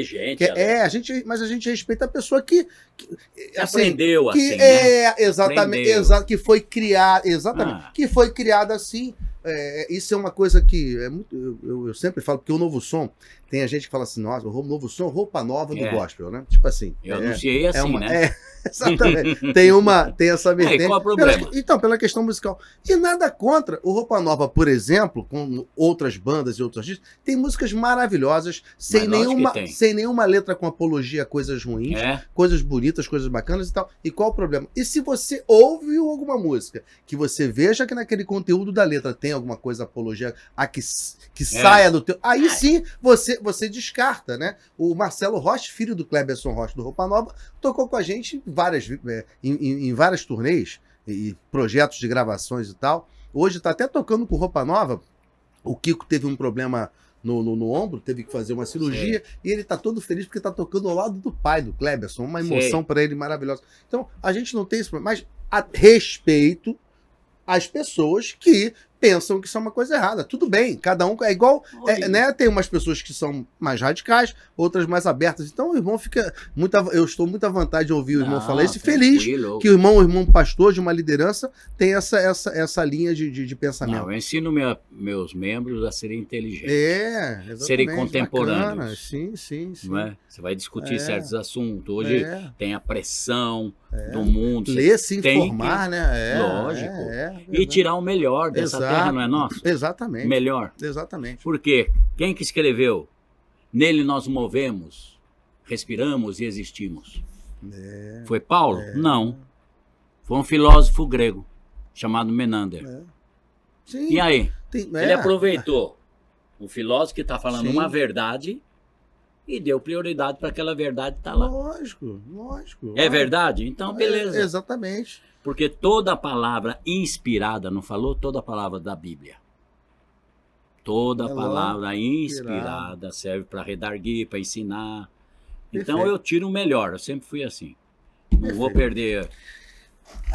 É, a gente, mas a gente respeita a pessoa que. que assim, Aprendeu que, assim. É, né? exatamente. Exa que foi criada. Exatamente. Ah. Que foi criada assim. É, isso é uma coisa que. É muito, eu, eu, sempre falo, porque o novo som tem a gente que fala assim, nossa, o novo som, roupa nova do é. gospel, né? Tipo assim. Eu é, anunciei é assim, é uma, né? É, exatamente. tem uma, tem essa vertente. É, qual é o problema? Pela, então, pela questão musical. E nada contra o Roupa Nova, por exemplo, com outras bandas e outros artistas, tem músicas maravilhosas, sem nenhuma, sem nenhuma letra com apologia a coisas ruins, é. coisas bonitas, coisas bacanas e tal. E qual o problema? E se você ouve alguma música que você veja que naquele conteúdo da letra tem alguma coisa apologia a que, que é. saia do teu. Aí ah, sim você você, descarta, né? O Marcelo Rocha, filho do Cleberson Rocha do Roupa Nova, tocou com a gente várias, é, em, em, em várias turnês e projetos de gravações e tal. Hoje está até tocando com Roupa Nova. O Kiko teve um problema no, no, no, ombro, teve que fazer uma cirurgia, Sim. e ele tá todo feliz porque tá tocando ao lado do pai do Kleberson, uma emoção para ele maravilhosa. Então, a gente não tem problema, mas a respeito às pessoas que pensam que são é uma coisa errada. Tudo bem, cada um é igual, é, né? Tem umas pessoas que são mais radicais, outras mais abertas. Então o irmão fica muita, eu estou muita vontade de ouvir o irmão ah, falar isso e feliz que o irmão, o irmão pastor de uma liderança tem essa essa, essa linha de, de, de pensamento. Não, eu ensino minha, meus membros a serem inteligentes. É, serem contemporâneos. Bacana. Sim, sim, sim. Não é? Você vai discutir é. certos assuntos. Hoje é. tem a pressão é. do mundo. Ler, se informar, que... né? É, lógico. e tirar o melhor dessa Exato terra não é nossa? Exatamente. Melhor. Exatamente. Porque quem que escreveu? Nele nós movemos, respiramos e existimos. É, Foi Paulo? É. Não. Foi um filósofo grego chamado Menander. É. Sim, e aí? Tem, ele é. aproveitou o filósofo que está falando Sim. uma verdade e deu prioridade para aquela verdade estar tá lá. Lógico, lógico. É lógico. verdade? Então, é, beleza. exatamente. Porque toda palavra inspirada, não falou? Toda palavra da Bíblia. Toda é palavra inspirada, inspirada serve para redarguir, para ensinar. Então, Perfeito. Então eu tiro o melhor, eu sempre fui assim. Não Perfeito. vou perder essa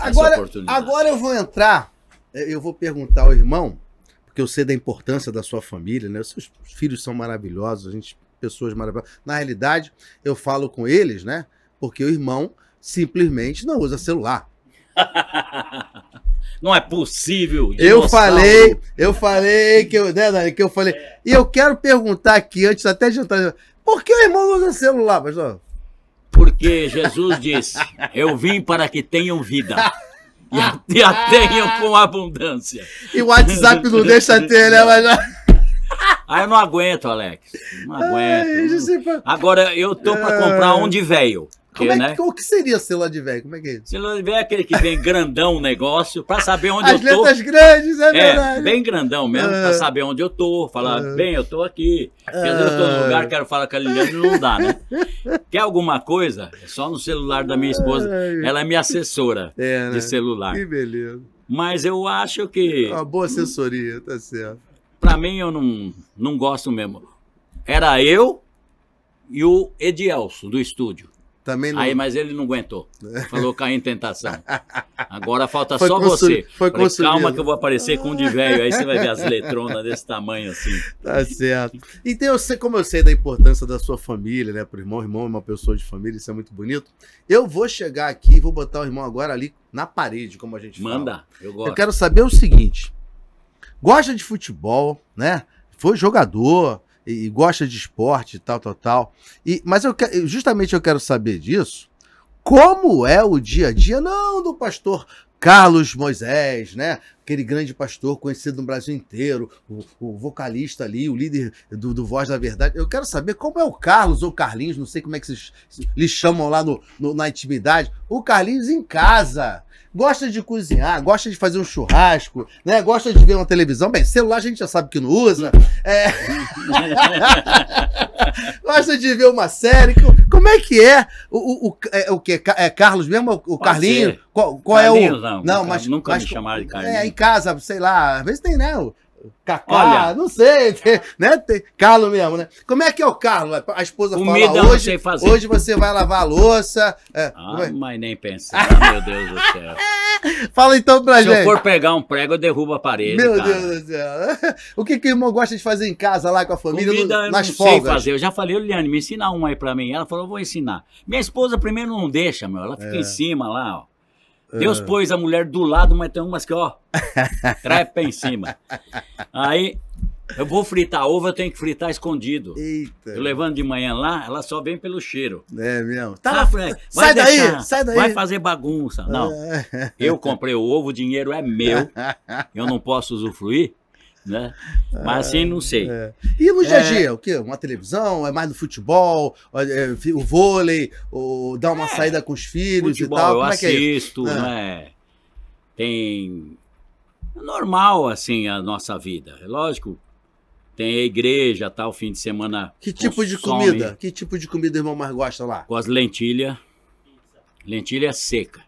agora, Agora eu vou entrar, é, eu vou perguntar ao irmão, porque eu sei da importância da sua família, né? Os seus filhos são maravilhosos, a gente pessoas maravilhosas. Na realidade, eu falo com eles, né? Porque o irmão simplesmente não usa celular. Não é possível. Eu falei, eu falei que eu, né, Dani, que eu falei. E eu quero perguntar aqui antes até de entrar, por que o irmão usa celular, pastor? Porque Jesus disse: "Eu vim para que tenham vida". E a, e a tenham com abundância. E o WhatsApp não deixa ter, né, mas Aí ah, eu não aguento, Alex. Não aguento. É Ai, eu Agora eu tô para comprar um de velho. Como é que, né? O que seria selo de velho? Como é que é isso? Selo de velho é aquele que vem grandão o negócio para saber onde As eu tô. As letras grandes, é, é, verdade. Bem grandão mesmo, uh, para ah. saber onde eu tô. Falar, uh, bem, eu tô aqui. Porque uh, eu tô no lugar, ah. quero falar com a Liliane, não dá, né? Quer alguma coisa? É só no celular da minha esposa. Ela é minha assessora é, né? de celular. Que beleza. Mas eu acho que... É uma boa assessoria, tá certo. Para mim, eu não, não gosto mesmo. Era eu e o Edielson, do estúdio. Também não... Aí, mas ele não aguentou. Falou, cair em tentação. Agora falta foi só você. Foi Falei, Calma que eu vou aparecer com um de velho. Aí você vai ver as letronas desse tamanho assim. Tá certo. Então, eu sei, como eu sei da importância da sua família, né? Pro irmão, o irmão é uma pessoa de família, isso é muito bonito. Eu vou chegar aqui e vou botar o irmão agora ali na parede, como a gente Manda, fala. eu gosto. Eu quero saber o seguinte. Gosta de futebol, né? Foi jogador, e, gosta de esporte e tal, tal, tal. E, mas eu justamente eu quero saber disso. Como é o dia a dia, não do pastor Carlos Moisés, né? Aquele grande pastor conhecido no Brasil inteiro, o, o vocalista ali, o líder do, do, Voz da Verdade. Eu quero saber como é o Carlos ou Carlinhos, não sei como é que vocês lhe chamam lá no, no, na intimidade. O Carlinhos em casa, gosta de cozinhar, gosta de fazer um churrasco, né? Gosta de ver uma televisão. Bem, celular a gente já sabe que não usa. É... gosta de ver uma série. Como é que é o, o, o, é, o que? É Carlos mesmo? O Carlinho? Qual, qual Carlinhos, é o. Não, não mas. Nunca mas, me chamaram de Carlinhos. É, em casa, sei lá, às vezes tem, né? Cacá, Olha, não sei, tem, né? Tem, Carlo mesmo, né? Como é que é o Carlo? A esposa Comida fala hoje, hoje você vai lavar a louça. É, ah, é? mas nem pensar, ah, meu Deus do céu. Fala então pra Se gente. Se eu for pegar um prego, eu derrubo a parede. Meu cara. Deus do céu. O que, que o irmão gosta de fazer em casa lá com a família? Comida, no, eu nas eu não folgas? sei fazer. Eu já falei, Liane, me ensina uma aí pra mim. Ela falou, eu vou ensinar. Minha esposa primeiro não deixa, meu. Ela fica é. em cima lá, ó. Deus uhum. pôs a mulher do lado, mas tem umas que, ó, trepa em cima. Aí eu vou fritar ovo, eu tenho que fritar escondido. Eita. Eu levando de manhã lá, ela só vem pelo cheiro. É mesmo. Tá, ah, vai sai deixar, daí, sai daí. Vai fazer bagunça. Não. Eu comprei o ovo, o dinheiro é meu. Eu não posso usufruir né? Mas assim, não sei. É. é. E no dia a é. dia, é... o quê? Uma televisão? É mais no futebol? É, o vôlei? Ou dar uma é. saída com os filhos futebol, e tal? Eu Como assisto, né? Tem... Normal, assim, a nossa vida. Lógico, tem a igreja, tal, tá, fim de semana. Que tipo de comida? Que tipo de comida o irmão mais gosta lá? Com as lentilhas. Lentilha seca.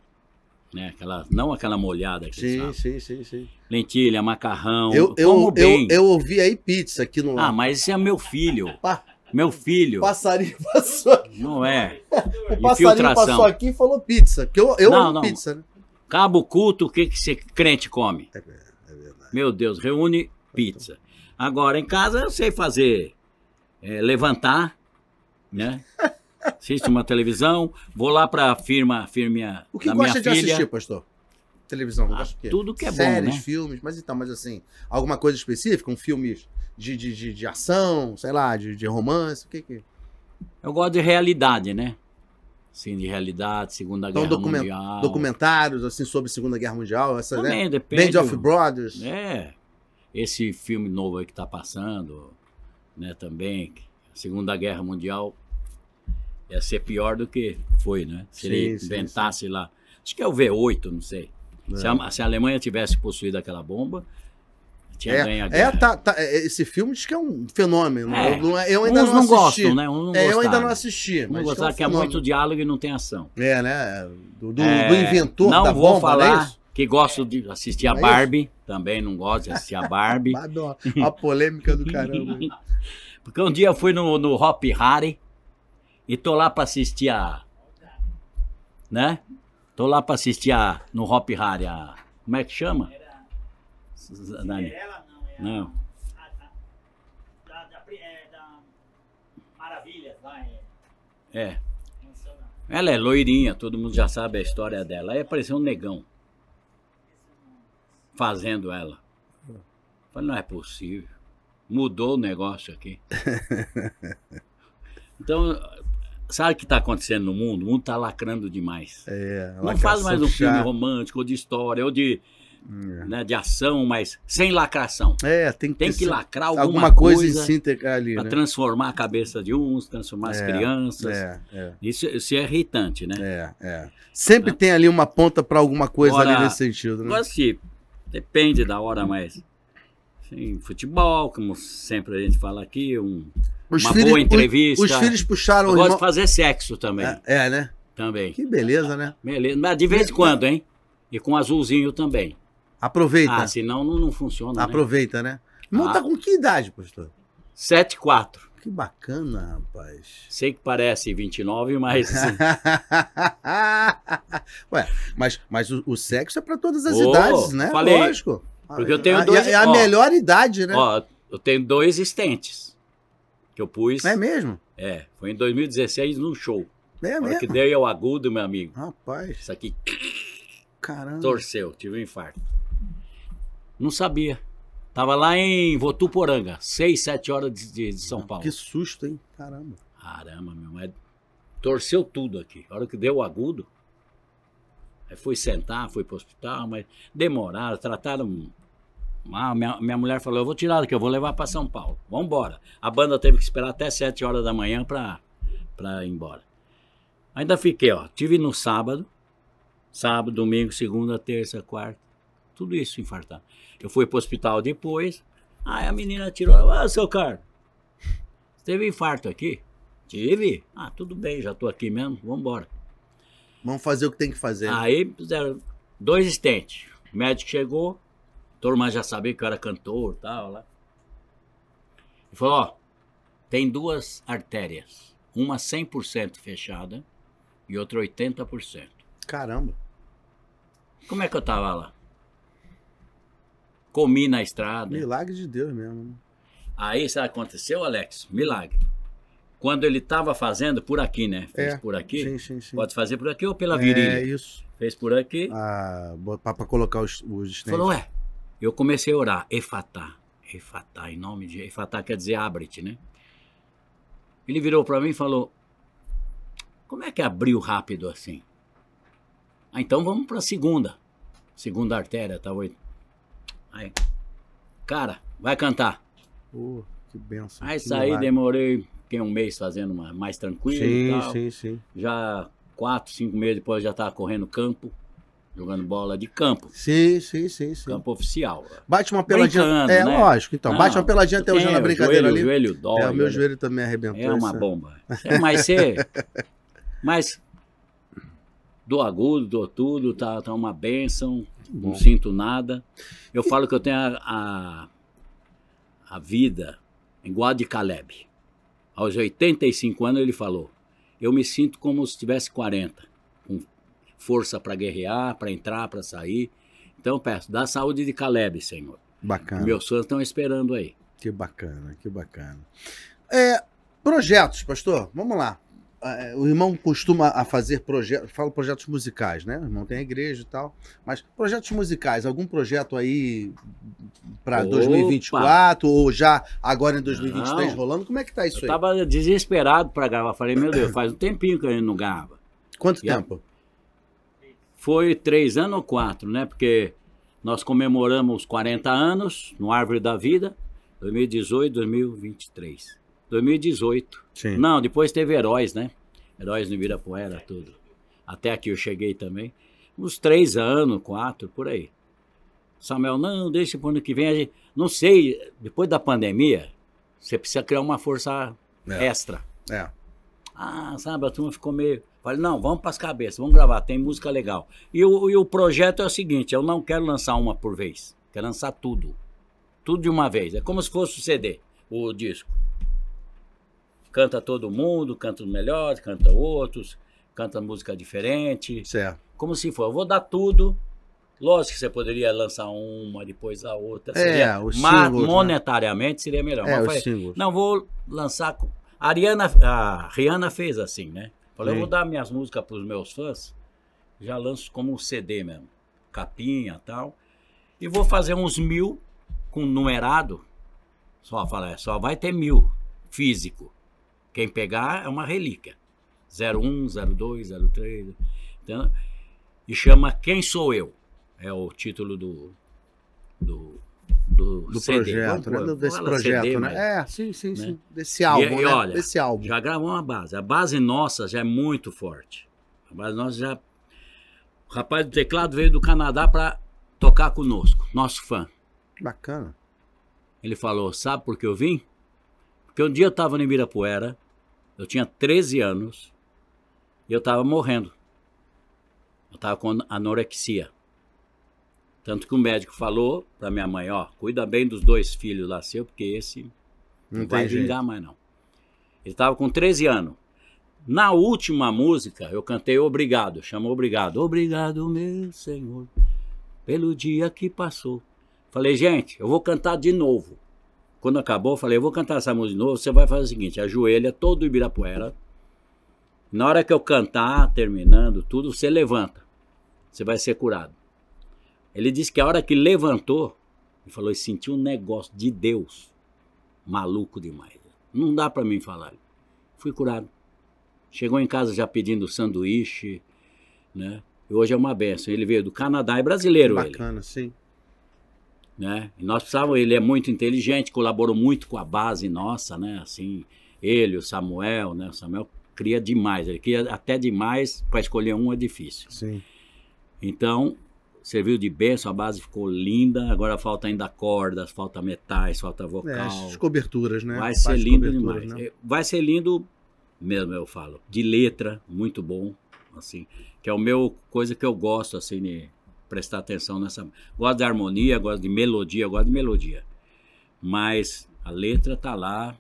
Né? Aquela, não aquela molhada que sim, Sim, sim, sim. Lentilha, macarrão. Eu, eu, eu, eu, ouvi aí pizza aqui no. Ah, mas esse é meu filho. Pa... Meu filho. O passarinho passou aqui. Não é. o passarinho passou aqui e falou pizza. que eu, eu não, não. pizza, né? Cabo culto, o que, que você crente come? É, é verdade. Meu Deus, reúne pizza. Agora, em casa eu sei fazer. É, levantar, né? Assisto uma televisão, vou lá para a firma, firma O que da gosta de filha. assistir, pastor? Televisão, ah, gosto Tudo que é Séries, bom, Séries, né? filmes, mas então, mas assim, alguma coisa específica? Um filme de, de, de, de ação, sei lá, de, de romance, o que que... Eu gosto de realidade, né? Sim, de realidade, Segunda então, Guerra document... Mundial. Documentários, assim, sobre Segunda Guerra Mundial, essa, né? Também, né? depende. Band of Brothers. É. Esse filme novo aí que tá passando, né, também, Segunda Guerra Mundial, ia ser pior do que foi, né? Se sim, ele inventasse sim, sim. lá. Acho que é o V8, não sei. É. Se, a, se, a, Alemanha tivesse possuído aquela bomba, tinha é, É, tá, tá, é, esse filme diz que é um fenômeno. É. Eu, eu ainda Uns não, não gostam, né? Uns não é, eu ainda não assisti. Não gostaram, é um que é muito diálogo e não tem ação. É, né? Do, do, é, do inventor não da vou bomba, falar. Não é isso? que gosto de assistir não a é Barbie, é também não gosto de assistir a Barbie. a polêmica do caramba. Porque um dia eu fui no, no Hop Harry, e tô lá pra assistir a. Né? Tô lá pra assistir a. No Hop Harry, a. Como é que chama? Era... Não. É. Ela é loirinha, todo mundo já sabe a história dela. Aí apareceu um negão fazendo ela. Falei, não é possível. Mudou o negócio aqui. Então, Sabe o que está acontecendo no mundo? O mundo está lacrando demais. É, não faz mais um filme romântico, ou de história, ou de, é. né, de ação, mas sem lacração. É, tem que, tem que lacrar alguma, alguma coisa, coisa em síntese ali. Né? Para transformar a cabeça de uns, transformar é, as crianças. É, é, isso, isso, é irritante, né? É, é. Sempre né? tem ali uma ponta para alguma coisa ali nesse sentido. Né? Agora, depende da hora, mas Sim, futebol, como sempre a gente fala aqui, um, uma filhos, boa entrevista. Os, os filhos puxaram... Eu gosto irmão... de fazer sexo também. É, é, né? Também. Que beleza, né? Beleza, mas de vez em quando, hein? E com azulzinho também. Aproveita. Ah, senão não, não funciona, né? Aproveita, né? né? ah. tá com que idade, pastor? 7, 4. Que bacana, rapaz. Sei que parece 29, mas. Ué, mas, mas o, o sexo é para todas as oh, idades, né? Falei, Lógico. Porque eu tenho ah, dois. É a, a, ó, melhor idade, né? Ó, eu tenho dois estentes que eu pus. É mesmo? É, foi em 2016 num show. É mesmo? que dei o agudo, meu amigo. Rapaz. Isso aqui. Caramba. Torceu, tive um infarto. Não sabia. Tava lá em Votuporanga, 6, 7 horas de, de, de, São ah, Paulo. Que susto, hein? Caramba. Caramba, meu. É... Torceu tudo aqui. A hora que deu o agudo, Aí foi sentar, foi pro hospital, mas demoraram, trataram. Ah, minha, minha mulher falou: eu vou tirar daqui, eu vou levar para São Paulo. Vamos embora. A banda teve que esperar até 7 horas da manhã para ir embora. Ainda fiquei, ó. Tive no sábado, sábado, domingo, segunda, terça, quarta, tudo isso infartado. Eu fui pro hospital depois. Aí a menina tirou: ah, seu Carlos, teve infarto aqui? Tive. Ah, tudo bem, já tô aqui mesmo, vamos embora. Vamos fazer o que tem que fazer. Né? Aí fizeram dois estentes. O médico chegou, todo mundo já sabia que eu era é cantor e tal. Lá. E falou: ó, tem duas artérias. Uma 100% fechada e outra 80%. Caramba. Como é que eu tava lá? Comi na estrada. Milagre de Deus mesmo. Né? Aí sabe o que aconteceu, Alex? Milagre quando ele estava fazendo por aqui, né? É. Fez é, por aqui. Sim, sim, sim. Pode fazer por aqui ou pela virilha. É isso. Fez por aqui. Ah, para colocar os, os Falou, ué, eu comecei a orar, Efatá, Efatá, em nome de Efatá quer dizer abre-te, né? Ele virou para mim e falou, como é que abriu rápido assim? Ah, então vamos para a segunda, segunda artéria, tá? Aí, cara, vai cantar. Oh, que benção. Aí que saí, demorei Fiquei um mês fazendo uma mais tranquilo sim, e tal. Sim, sim. Já quatro, cinco meses depois já estava correndo campo, jogando bola de campo. Sim, sim, sim, sim. Campo oficial. Bate uma peladinha. É, né? lógico, então. Não, bate uma peladinha até hoje na brincadeira joelho, Meu Joelho dói, é, o meu né? joelho também arrebentou. É uma é. bomba. É, mas você. mas do agudo, do tudo, tá, tá uma benção, não sinto nada. Eu falo que eu tenho a, a, a vida igual a de Caleb. Aos 85 anos ele falou: Eu me sinto como se tivesse 40, com força para guerrear, para entrar, para sair. Então peço, dá saúde de Caleb, Senhor. Bacana. Meus sonhos estão esperando aí. Que bacana, que bacana. É, projetos, pastor, vamos lá. É, o irmão costuma a fazer projetos, falo projetos musicais, né? O irmão tem a igreja e tal, mas projetos musicais, algum projeto aí para 2024 ou já agora em 2023 não. rolando? Como é que tá isso eu aí? Tava desesperado para gravar, falei, meu Deus, faz um tempinho que a gente não grava. Quanto e tempo? Foi três anos ou quatro, né? Porque nós comemoramos 40 anos no Árvore da Vida, 2018, 2023. 2018. Sim. Não, depois teve Heróis, né? Heróis no Ibirapuera, tudo. Até aqui eu cheguei também. Uns três anos, quatro, por aí. Samuel, não, deixa para o ano que vem. A gente, não sei, depois da pandemia, você precisa criar uma força é. extra. É. Ah, sabe, a turma ficou meio. Falei, não, vamos para as cabeças, vamos gravar, tem música legal. E o, e o projeto é o seguinte: eu não quero lançar uma por vez, quero lançar tudo. Tudo de uma vez. É como se fosse o CD, o disco. Canta todo mundo, canta os melhores, canta outros, canta música diferente. Certo. Como se for, eu vou dar tudo. Lógico que você poderia lançar uma, depois a outra. É, seria, é, os mas singles, né? monetariamente né? seria melhor. É, mas falei, não, vou lançar. A, Ariana, a Rihanna fez assim, né? Falei, Sim. eu vou dar minhas músicas para os meus fãs, já lanço como um CD mesmo, capinha tal. E vou fazer uns mil com numerado. Só falar, é, só vai ter mil físico. Quem pegar é uma relíquia. 01, 02, 03. então E chama Quem Sou Eu. É o título do. do do, do CD. projeto, né? desse projeto, CD, né? né? É, sim, sim, né? sim. Desse é, álbum, e, e né? olha, desse álbum. Já gravou uma base. A base nossa já é muito forte. A base nossa já. O rapaz do teclado veio do Canadá para tocar conosco, nosso fã. Bacana. Ele falou: Sabe por que eu vim? Porque um dia eu estava no Ibirapuera eu tinha 13 anos e eu estava morrendo. Eu estava com anorexia. Tanto que o médico falou para minha mãe, ó, cuida bem dos dois filhos lá seu, porque esse não, não vai jeito. vingar mais não. Ele estava com 13 anos. Na última música, eu cantei Obrigado, chamou Obrigado. Obrigado, meu Senhor, pelo dia que passou. Falei, gente, eu vou cantar de novo. Quando acabou, eu falei, eu vou cantar essa música de novo, você vai fazer o seguinte, ajoelha todo o Ibirapuera. Na hora que eu cantar, terminando tudo, você levanta. Você vai ser curado. Ele disse que a hora que levantou, ele falou, "Ele sentiu um negócio de Deus. Maluco demais. Não dá para mim falar. Fui curado. Chegou em casa já pedindo sanduíche, né? E hoje é uma benção. Ele veio do Canadá, é brasileiro Bacana, ele. Bacana, sim né? E nós precisávamos, ele é muito inteligente, colaborou muito com a base nossa, né? Assim, ele, o Samuel, né? O Samuel cria demais, ele cria até demais, para escolher um é difícil. Sim. Então, serviu de benção, a base ficou linda, agora falta ainda cordas, falta metais, falta vocal. É, as coberturas, né? Vai ser lindo demais. Né? É, vai ser lindo mesmo, eu falo. De letra, muito bom, assim, que é o meu coisa que eu gosto assim de prestar atenção nessa. Gosto de harmonia, gosto de melodia, gosto de melodia. Mas a letra tá lá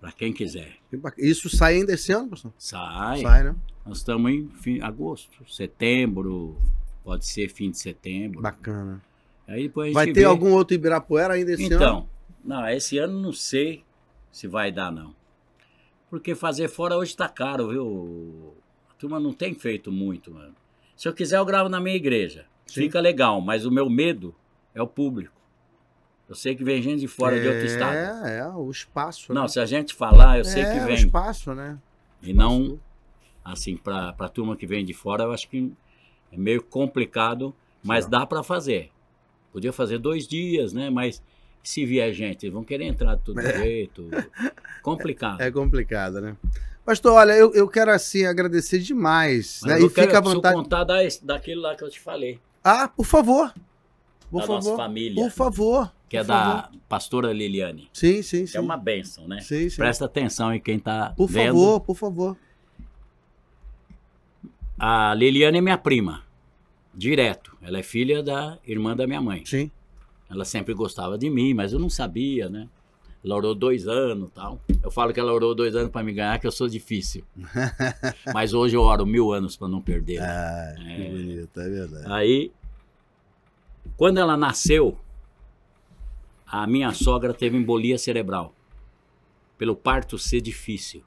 para quem quiser. Isso sai ainda esse ano, professor? Sai. Sai, né? Nós estamos em fim, agosto, setembro, pode ser fim de setembro. Bacana. Aí depois Vai ter vê. algum outro Ibirapuera ainda esse então, ano? Então, não, esse ano não sei se vai dar, não. Porque fazer fora hoje está caro, viu? A turma não tem feito muito, mano. Se eu quiser, eu gravo na minha igreja. Sim. fica legal, mas o meu medo é o público. Eu sei que vem gente de fora é, de outro é, estado. É, é, o espaço. Não, né? se a gente falar, eu é, sei que vem. É, o espaço, né? E não, assim, para a turma que vem de fora, eu acho que é meio complicado, mas Sim. dá para fazer. Podia fazer dois dias, né? Mas se vier gente, eles vão querer entrar de todo é. jeito. Complicado. É, complicado, né? Pastor, olha, eu, eu quero assim agradecer demais. Mas né? E quero, fica à vontade. contar da, daquilo lá que eu te falei. Ah, por favor. Por da favor, nossa família. Por favor. Que é da pastora Liliane. Sim, sim, é sim. É uma bênção, né? Sim, sim. Presta atenção em quem está vendo. Por favor, por favor. A Liliane é minha prima, direto. Ela é filha da irmã da minha mãe. Sim. Ela sempre gostava de mim, mas eu não sabia, né? Ela orou dois anos tal. Eu falo que ela orou dois anos para me ganhar, que eu sou difícil. Mas hoje eu oro mil anos para não perder. Ah, é... que bonito, é verdade. Aí, quando ela nasceu, a minha sogra teve embolia cerebral. Pelo parto ser difícil.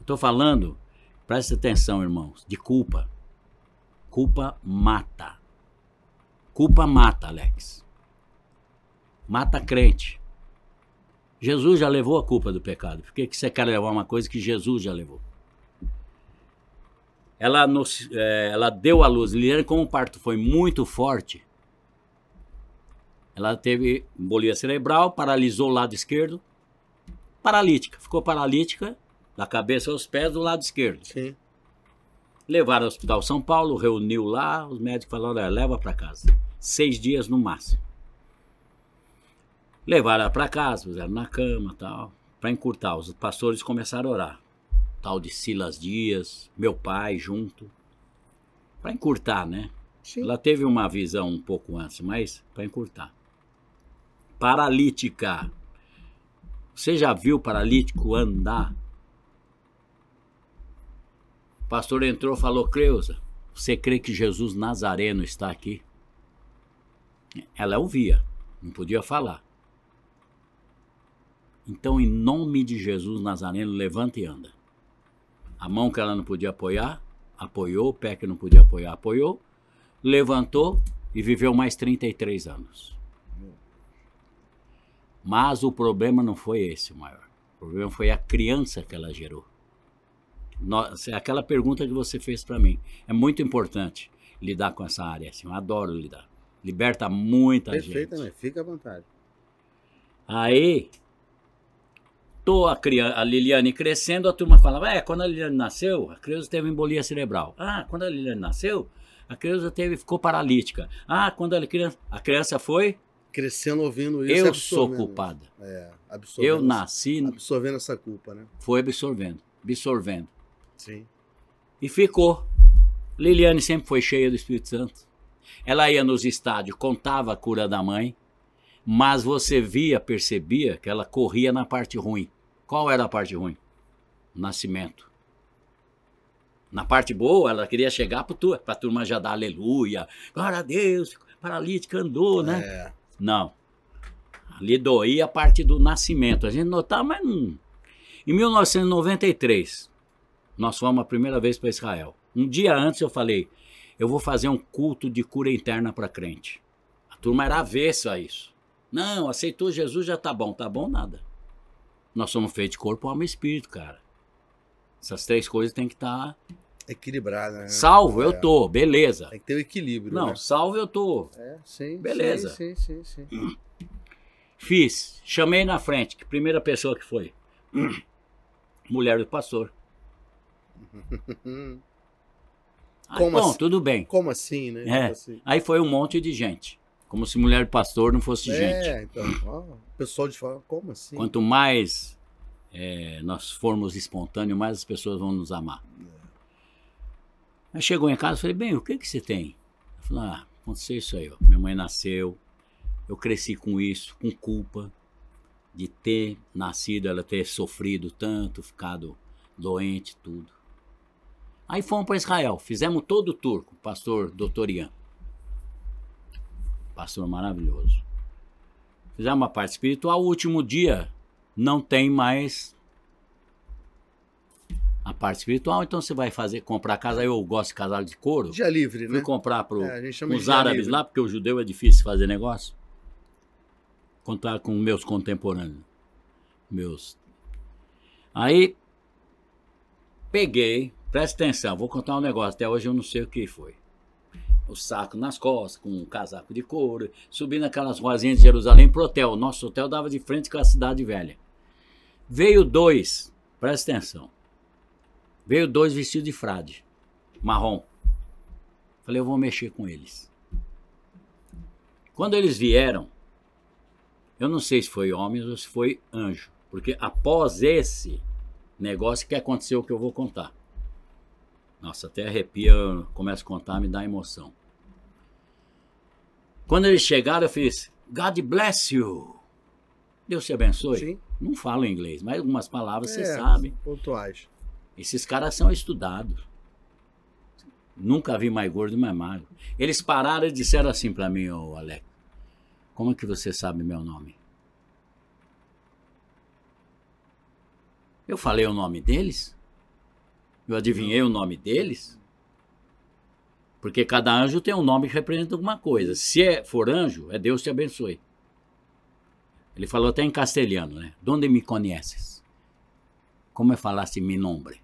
Estou falando, presta atenção, irmãos, de culpa. Culpa mata. Culpa mata, Alex. Mata crente. Jesus já levou a culpa do pecado. Por que, você quer levar uma coisa que Jesus já levou? Ela, nos, é, ela deu à luz. Liliane, como o parto foi muito forte, ela teve embolia cerebral, paralisou o lado esquerdo, paralítica. Ficou paralítica da cabeça aos pés do lado esquerdo. Sim. Levaram ao Hospital São Paulo, reuniu lá, os médicos falaram, leva para casa. Seis dias no máximo. Levaram para casa, fizeram na cama tal, para encurtar. Os pastores começaram a orar. Tal de Silas Dias, meu pai junto, para encurtar, né? Sim. Ela teve uma visão um pouco antes, mas para encurtar. Paralítica. Você já viu paralítico andar? O pastor entrou e falou: Cleusa, você crê que Jesus Nazareno está aqui? Ela ouvia, não podia falar. Então, em nome de Jesus Nazareno, levanta e anda. A mão que ela não podia apoiar, apoiou, o pé que não podia apoiar, apoiou, levantou e viveu mais 33 anos. Mas o problema não foi esse maior. O problema foi a criança que ela gerou. Nossa, aquela pergunta que você fez para mim. É muito importante lidar com essa área. Assim, eu adoro lidar. Liberta muita Perfeito, gente. Perfeitamente, né? fica à vontade. Aí, notou a, a Liliane crescendo, a turma falava: é, quando a Liliane nasceu, a criança teve embolia cerebral. Ah, quando a Liliane nasceu, a criança teve, ficou paralítica. Ah, quando a criança, a criança foi crescendo ouvindo isso. Eu sou culpada. É, eu nasci. Absorvendo essa culpa, né? Foi absorvendo, absorvendo. Sim. E ficou. Liliane sempre foi cheia do Espírito Santo. Ela ia nos estádios, contava a cura da mãe. Mas você via, percebia que ela corria na parte ruim. Qual era a parte ruim? O nascimento. Na parte boa, ela queria chegar para a turma já dar aleluia, glória a Deus, paralítica andou, né? É. Não. Ali doía a parte do nascimento. A gente notava, mas não. Em 1993, nós fomos a primeira vez para Israel. Um dia antes eu falei, eu vou fazer um culto de cura interna para crente. A turma era avessa a isso. Não, aceitou Jesus já tá bom. Tá bom nada. Nós somos feitos de corpo, alma e espírito, cara. Essas três coisas tem que estar. Tá... Equilibrada, né? Salvo é. eu tô, beleza. Tem que ter o um equilíbrio. Não, né? salvo eu tô. É, sim. Beleza. Sim, sim, sim. sim. Fiz. Chamei na frente, que primeira pessoa que foi. Mulher do pastor. Aí, bom, assim? tudo bem. Como assim, né? É. Assim? Aí foi um monte de gente. Como se mulher pastor não fosse é, gente. É, então, o pessoal de fora, como assim? Quanto mais é, nós formos espontâneos, mais as pessoas vão nos amar. Aí chegou em casa, falei, bem, o que que você tem? Eu falei, ah, aconteceu isso aí, ó. minha mãe nasceu, eu cresci com isso, com culpa de ter nascido, ela ter sofrido tanto, ficado doente, tudo. Aí fomos para Israel, fizemos todo o turco, pastor doutor Ian pastor maravilhoso. Fizemos uma parte espiritual, o último dia não tem mais a parte espiritual, então você vai fazer comprar casa. Eu gosto de casal de couro. Dia livre, Fui né? comprar para é, os árabes livre. lá, porque o judeu é difícil fazer negócio. Contar com meus contemporâneos. Meus. Aí peguei, presta atenção, vou contar um negócio, até hoje eu não sei o que foi o saco nas costas, com um casaco de couro, subindo aquelas ruazinhas de Jerusalém pro hotel. Nosso hotel dava de frente com a cidade velha. Veio dois, presta atenção. Veio dois vestidos de frade, marrom. Falei, eu vou mexer com eles. Quando eles vieram, eu não sei se foi homens ou se foi anjo, porque após esse negócio que aconteceu o que eu vou contar. Nossa, até arrepia, começa a contar, me dá emoção. Quando eles chegaram, eu fiz, assim, God bless you. Deus te abençoe. Sim. Não falo inglês, mas algumas palavras é, você sabe. Pontuais. Esses caras são estudados. Nunca vi mais gordo, mais magro. Eles pararam e disseram assim para mim, ô oh, Alex, como é que você sabe meu nome? Eu falei o nome deles? Eu adivinhei o nome deles? Porque cada anjo tem um nome que representa alguma coisa. Se é, for anjo, é Deus te abençoe. Ele falou até em castelhano, né? Donde me conheces? Como é falasse meu nombre?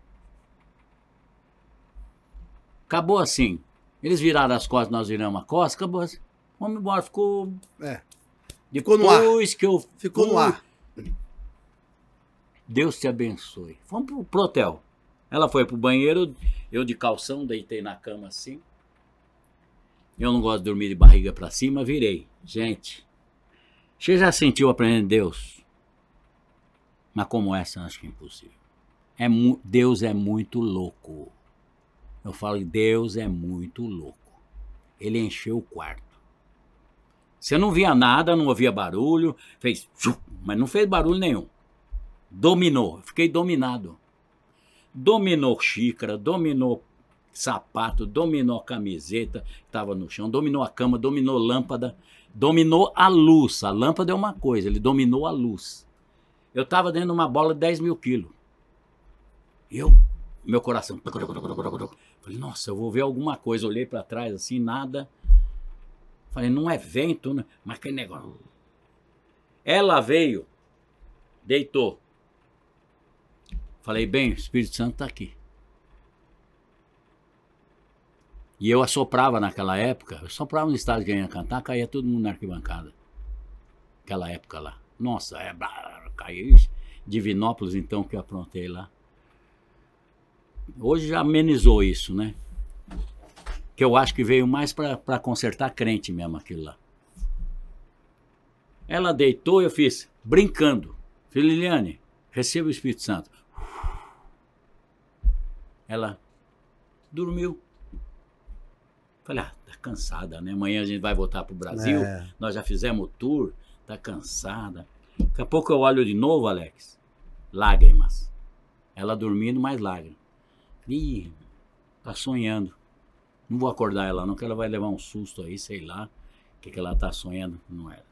Acabou assim. Eles viraram as costas, nós viramos a costa, acabou assim. Vamos embora, ficou. É. Ficou no ar. que eu. Ficou no ar. Deus te abençoe. Vamos pro, pro hotel. Ela foi pro banheiro, eu de calção, deitei na cama assim. Eu não gosto de dormir de barriga para cima, virei. Gente, você já sentiu aprender Deus? Mas como essa, acho que é impossível. É Deus é muito louco. Eu falo, Deus é muito louco. Ele encheu o quarto. Você não via nada, não ouvia barulho, fez, mas não fez barulho nenhum. Dominou, fiquei dominado. Dominou xícara, dominou sapato, dominou a camiseta que estava no chão, dominou a cama, dominou lâmpada, dominou a luz. A lâmpada é uma coisa, ele dominou a luz. Eu estava dentro de uma bola de 10 mil quilos. Eu, meu coração. Falei, nossa, eu vou ver alguma coisa. Olhei para trás assim, nada. Falei, não é vento, né? mas que negócio. Ela veio, deitou. Falei, bem, o Espírito Santo está aqui. E eu assoprava naquela época, eu soprava no estádio que eu ia cantar, caía todo mundo na arquibancada. Aquela época lá. Nossa, é, caiu. Divinópolis, então, que eu aprontei lá. Hoje já amenizou isso, né? Que eu acho que veio mais para consertar crente mesmo aquilo lá. Ela deitou, eu fiz, brincando. Falei, Liliane, receba o Espírito Santo. Ela dormiu. Falei, ah, tá cansada, né? Amanhã a gente vai voltar pro Brasil, é. nós já fizemos o tour, tá cansada. Daqui a pouco eu olho de novo, Alex, lágrimas. Ela dormindo, mais lágrimas. Ih, tá sonhando. Não vou acordar ela não, que ela vai levar um susto aí, sei lá. O que, que ela tá sonhando? Não era.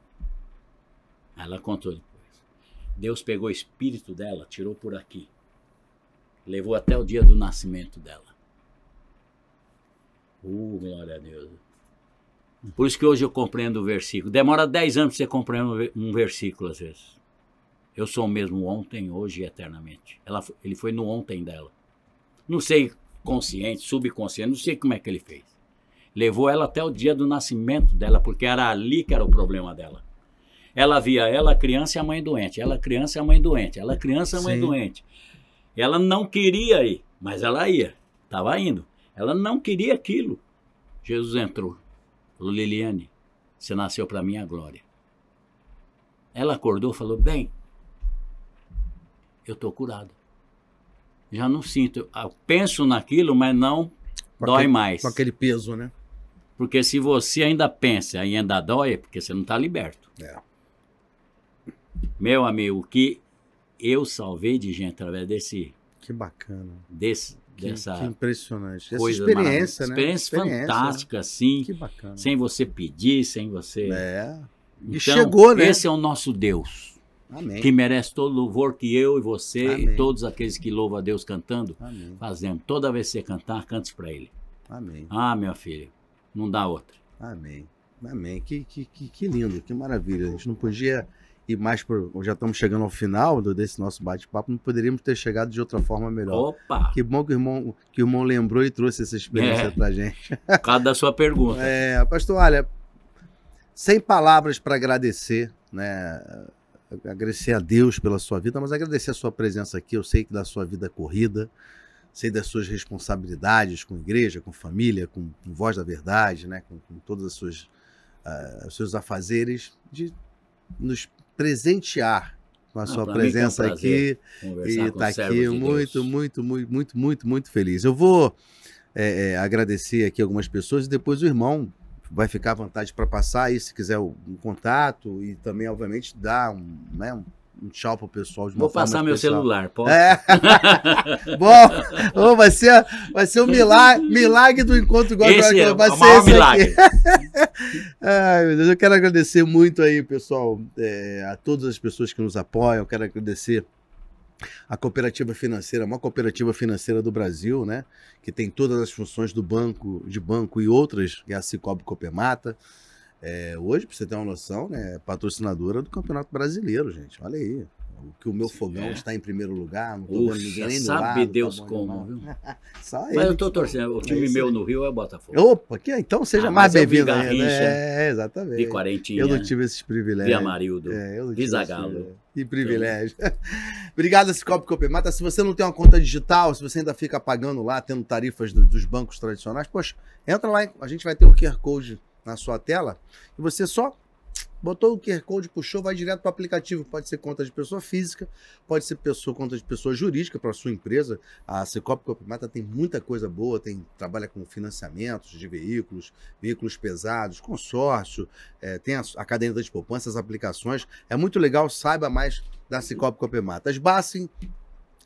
É. Ela contou depois. Deus pegou o espírito dela, tirou por aqui. Levou até o dia do nascimento dela. Oh, glória a Deus. Por isso que hoje eu compreendo o versículo. Demora 10 anos para você compreender um versículo, às vezes. Eu sou o mesmo ontem, hoje e eternamente. Ela, ele foi no ontem dela. Não sei consciente, subconsciente, não sei como é que ele fez. Levou ela até o dia do nascimento dela, porque era ali que era o problema dela. Ela via ela criança e a mãe doente, ela criança e a mãe doente, ela criança e a mãe Sim. doente. Ela não queria ir, mas ela ia, estava indo. Ela não queria aquilo. Jesus entrou. Liliane, você nasceu para minha glória. Ela acordou e falou: Bem, eu estou curada. Já não sinto. Eu ah, penso naquilo, mas não com dói aquele, mais. Com aquele peso, né? Porque se você ainda pensa e ainda dói, é porque você não está liberto. É. Meu amigo, o que eu salvei de gente através desse. Que bacana. Desse, que, dessa. Que impressionante. Essa experiência, né? Experiência, experiência né? fantástica, né? assim. Que bacana. Sem você pedir, sem você. É. Então, e chegou, né? Esse é o nosso Deus. Amém. Que merece todo o louvor que eu e você Amém. e todos aqueles que louvam a Deus cantando, Amém. fazendo. Toda vez que você cantar, cante para Ele. Amém. Ah, meu filho, não dá outra. Amém. Amém. Que, que, que, lindo, que maravilha. A gente não podia e mais por, já estamos chegando ao final do, desse nosso bate-papo, não poderíamos ter chegado de outra forma melhor. Opa! Que bom que o irmão, que o irmão lembrou e trouxe essa experiência é, para gente. Por causa da sua pergunta. É, pastor, olha, sem palavras para agradecer, né? Agradecer a Deus pela sua vida, mas agradecer a sua presença aqui. Eu sei que da sua vida é corrida, sei das suas responsabilidades com igreja, com família, com, com voz da verdade, né? com, com todos ah, os uh, seus afazeres, de nos presentear com a ah, sua ah, presença é um aqui e estar tá aqui de muito, muito, muito, muito, muito, muito feliz. Eu vou é, é, agradecer aqui algumas pessoas e depois o irmão vai ficar à vontade para passar aí, se quiser um contato e também, obviamente, dar um, né, um um tchau pro pessoal de uma Vou passar meu celular, pode? É. Bom, vai, ser, vai ser um milagre, milagre do encontro igual Esse é, vai o maior milagre. Ai, meu Deus, eu quero agradecer muito aí, pessoal, é, a todas as pessoas que nos apoiam. Eu quero agradecer a cooperativa financeira, a maior cooperativa financeira do Brasil, né? Que tem todas as funções do banco, de banco e outras, que é a Cicobi Copemata. É, hoje, para você ter uma noção, né, é patrocinadora do Campeonato Brasileiro, gente. Olha aí. Que o meu fogão é. está em primeiro lugar, não tô Uxa, ninguém nem sabe lado, tá Deus tá como, viu? Só ele, Mas eu estou torcendo, o time é meu no Rio é o Botafogo. Opa, que, é? então seja ah, mais bem-vindo né? ainda. É, exatamente. De Quarentinha. Eu não tive esses privilégios. De Amarildo. É, eu Que então, privilégio. esse Obrigado, Cicobi Copemata. Se você não tem uma conta digital, se você ainda fica pagando lá, tendo tarifas do, dos bancos tradicionais, poxa, entra lá, a gente vai ter um QR Code na sua tela e você só botou o QR Code, puxou, vai direto para o aplicativo. Pode ser conta de pessoa física, pode ser pessoa, conta de pessoa jurídica para sua empresa. A Secop Copimata tem muita coisa boa, tem trabalha com financiamentos de veículos, veículos pesados, consórcio, é, tem a, a caderneta de poupança, as aplicações. É muito legal, saiba mais da Secop Copimata. As Bassin,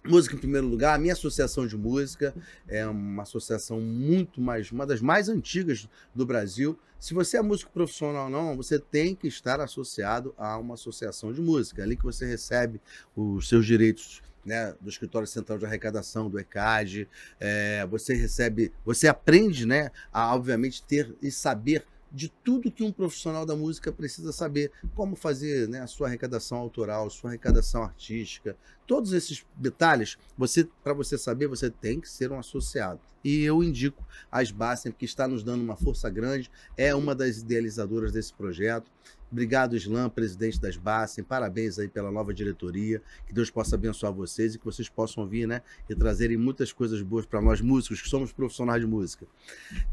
Música em primeiro lugar, a minha associação de música é uma associação muito mais, uma das mais antigas do Brasil. Se você é músico profissional ou não, você tem que estar associado a uma associação de música. É ali que você recebe os seus direitos né, do Escritório Central de Arrecadação, do ECAD, é, você recebe, você aprende, né, a obviamente ter e saber de tudo que um profissional da música precisa saber, como fazer né, a sua arrecadação autoral, sua arrecadação artística, todos esses detalhes, você para você saber, você tem que ser um associado. E eu indico a Sbassen, que está nos dando uma força grande, é uma das idealizadoras desse projeto. Obrigado, Islam, presidente das Bassem. Parabéns aí pela nova diretoria. Que Deus possa abençoar vocês e que vocês possam vir, né? E trazerem muitas coisas boas para nós músicos, que somos profissionais de música.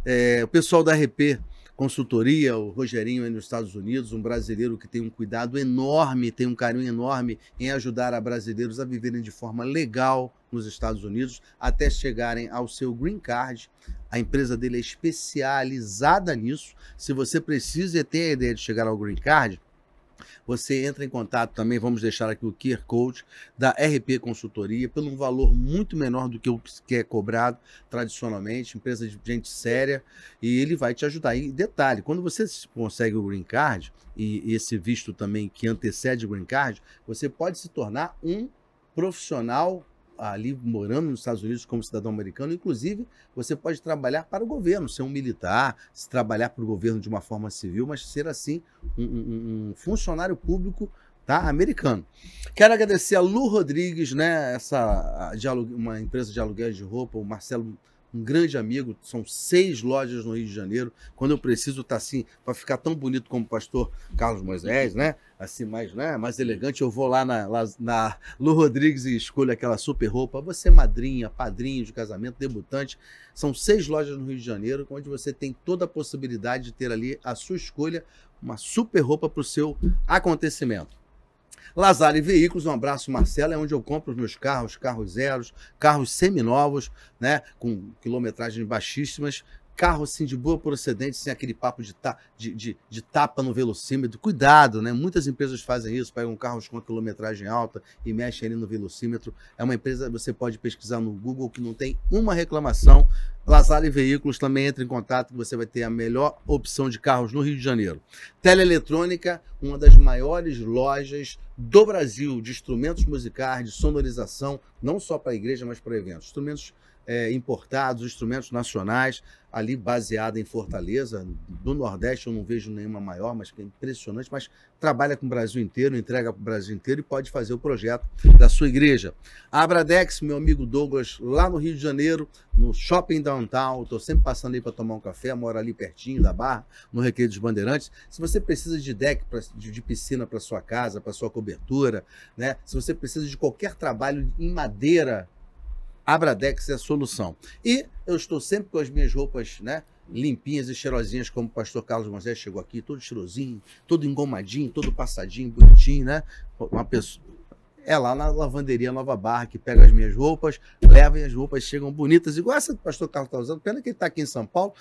É, o pessoal da RP consultoria, o Rogerinho aí nos Estados Unidos, um brasileiro que tem um cuidado enorme, tem um carinho enorme em ajudar a brasileiros a viverem de forma legal nos Estados Unidos até chegarem ao seu green card. A empresa dele é especializada nisso. Se você precisa ter a ideia de chegar ao green card, você entra em contato também, vamos deixar aqui o QR Code da RP Consultoria, pelo um valor muito menor do que o que é cobrado tradicionalmente, empresa de gente séria, e ele vai te ajudar. E detalhe, quando você consegue o Green Card, e esse visto também que antecede o Green Card, você pode se tornar um profissional ali morando nos Estados Unidos como cidadão americano, inclusive você pode trabalhar para o governo, ser um militar, se trabalhar para o governo de uma forma civil, mas ser assim um, um, um funcionário público tá? americano. Quero agradecer a Lu Rodrigues, né? Essa uma empresa de aluguel de roupa, o Marcelo um grande amigo, são seis lojas no Rio de Janeiro. Quando eu preciso estar tá assim, para ficar tão bonito como o pastor Carlos Moisés, né? Assim, mais, né? mais elegante, eu vou lá na, lá, na Lu Rodrigues e escolho aquela super roupa. Você é madrinha, padrinho de casamento, debutante. São seis lojas no Rio de Janeiro, onde você tem toda a possibilidade de ter ali a sua escolha, uma super roupa para o seu acontecimento. Lazare Veículos, um abraço, Marcelo, é onde eu compro os meus carros, carros zeros, carros seminovos, né? Com quilometragens baixíssimas carro assim de boa procedência, sem aquele papo de, ta, de, de, de, tapa no velocímetro. Cuidado, né? Muitas empresas fazem isso, pegam carros com a quilometragem alta e mexem ali no velocímetro. É uma empresa, você pode pesquisar no Google que não tem uma reclamação. Lazale Veículos também entra em contato, que você vai ter a melhor opção de carros no Rio de Janeiro. Teleeletrônica, uma das maiores lojas do Brasil de instrumentos musicais, de sonorização, não só para a igreja, mas para eventos. Instrumentos é, importados, instrumentos nacionais ali baseada em Fortaleza. Do Nordeste eu não vejo nenhuma maior, mas que é impressionante, mas trabalha com o Brasil inteiro, entrega para o Brasil inteiro e pode fazer o projeto da sua igreja. Abradex, meu amigo Douglas, lá no Rio de Janeiro, no Shopping Downtown, estou sempre passando ali para tomar um café, moro ali pertinho da Barra, no Requeiro dos Bandeirantes. Se você precisa de deck pra, de, de piscina para sua casa, para sua cobertura, né? se você precisa de qualquer trabalho em madeira, Abradex é a solução. E eu estou sempre com as minhas roupas, né? Limpinhas e cheirosinhas, como o pastor Carlos Moisés chegou aqui, todo cheirosinho, todo engomadinho, todo passadinho, bonitinho, né? Uma pessoa. É lá na lavanderia Nova Barra que pega as minhas roupas, leva e as roupas chegam bonitas, igual essa que o pastor Carlos está usando. Pena que ele está aqui em São Paulo,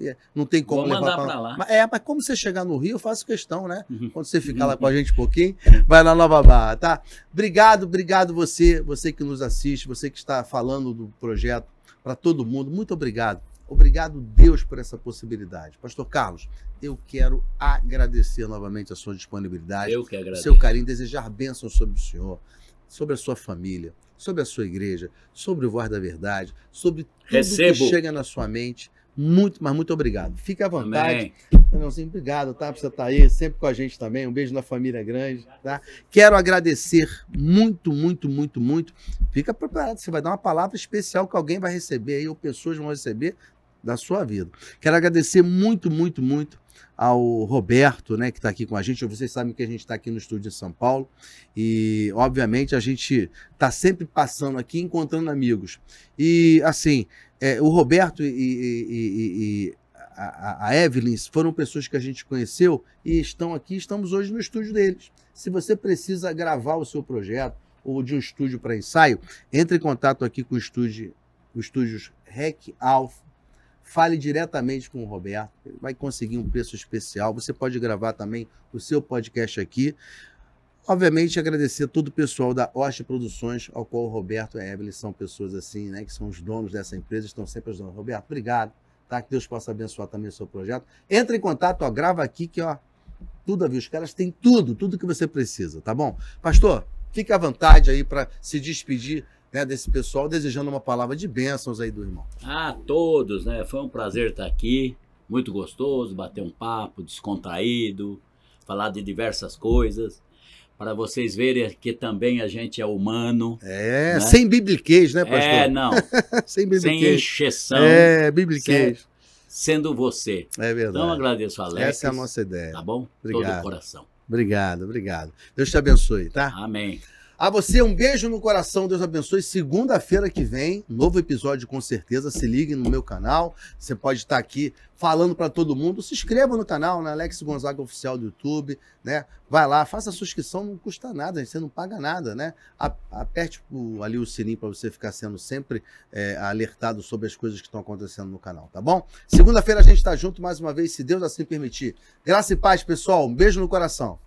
é, não tem como levar para lá. lá. É, mas como você chegar no Rio, eu faço questão, né? Uhum. Quando você ficar uhum. lá com a uhum. gente um pouquinho, vai na Nova Barra, tá? Obrigado, obrigado você, você que nos assiste, você que está falando do projeto para todo mundo. Muito obrigado. Obrigado, Deus, por essa possibilidade. Pastor Carlos, eu quero agradecer novamente a sua disponibilidade, eu que agradeço. seu carinho, desejar bênçãos sobre o senhor, sobre a sua família, sobre a sua igreja, sobre o voar da Verdade, sobre tudo Recebo. que chega na sua mente muito, mas muito obrigado. Fique à vontade. Renanzinho, obrigado, tá? Por você estar tá aí, sempre com a gente também. Um beijo na família grande, tá? Quero agradecer muito, muito, muito, muito. Fica preparado, você vai dar uma palavra especial que alguém vai receber aí, ou pessoas vão receber da sua vida. Quero agradecer muito, muito, muito ao Roberto, né, que está aqui com a gente. Vocês sabem que a gente está aqui no estúdio de São Paulo e, obviamente, a gente está sempre passando aqui, encontrando amigos. E, assim, é, o Roberto e, e, e a, a Evelyn foram pessoas que a gente conheceu e estão aqui, estamos hoje no estúdio deles. Se você precisa gravar o seu projeto ou de um estúdio para ensaio, entre em contato aqui com o estúdio, os estúdios Rec Alpha. Fale diretamente com o Roberto, ele vai conseguir um preço especial. Você pode gravar também o seu podcast aqui. Obviamente, agradecer a todo o pessoal da Osh Produções, ao qual o Roberto e a Evelyn são pessoas assim, né? Que são os donos dessa empresa, estão sempre ajudando. Roberto, obrigado. Tá? Que Deus possa abençoar também o seu projeto. Entra em contato, ó, grava aqui que, ó, tudo a ver. Os caras têm tudo, tudo que você precisa, tá bom? Pastor, fique à vontade aí para se despedir né, desse pessoal, desejando uma palavra de bênçãos aí do irmão. A todos, né? Foi um prazer estar aqui. Muito gostoso, bater um papo descontraído, falar de diversas coisas para vocês verem que também a gente é humano. É, né? sem bibliquez, né, pastor? É, não. sem bibliquez. Sem encheção. É, bibliquez. Sendo você. É verdade. Então agradeço, Alex. Essa é a nossa ideia. Tá bom? Obrigado. Todo o coração. Obrigado, obrigado. Deus te abençoe, tá? Amém. A você um beijo no coração, Deus abençoe. Segunda-feira que vem, novo episódio com certeza. Se ligue no meu canal. Você pode estar aqui falando para todo mundo. Se inscreva no canal, na né? Alex Gonzaga Oficial do YouTube, né? Vai lá, faça a subscrição, não custa nada, você não paga nada, né? Aperte ali o sininho para você ficar sendo sempre é, alertado sobre as coisas que estão acontecendo no canal, tá bom? Segunda-feira a gente está junto mais uma vez, se Deus assim permitir. Graça e paz, pessoal. Um beijo no coração.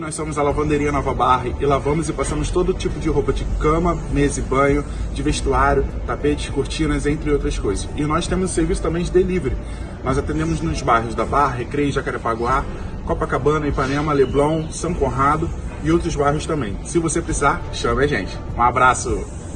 Nós somos a Lavanderia Nova Barre e lavamos e passamos todo tipo de roupa de cama, mesa e banho, de vestuário, tapetes, cortinas, entre outras coisas. E nós temos serviço também de delivery. Nós atendemos nos bairros da Barra, Recreio, Jacarepaguá, Copacabana, Ipanema, Leblon, São Conrado e outros bairros também. Se você precisar, chame a gente. Um abraço!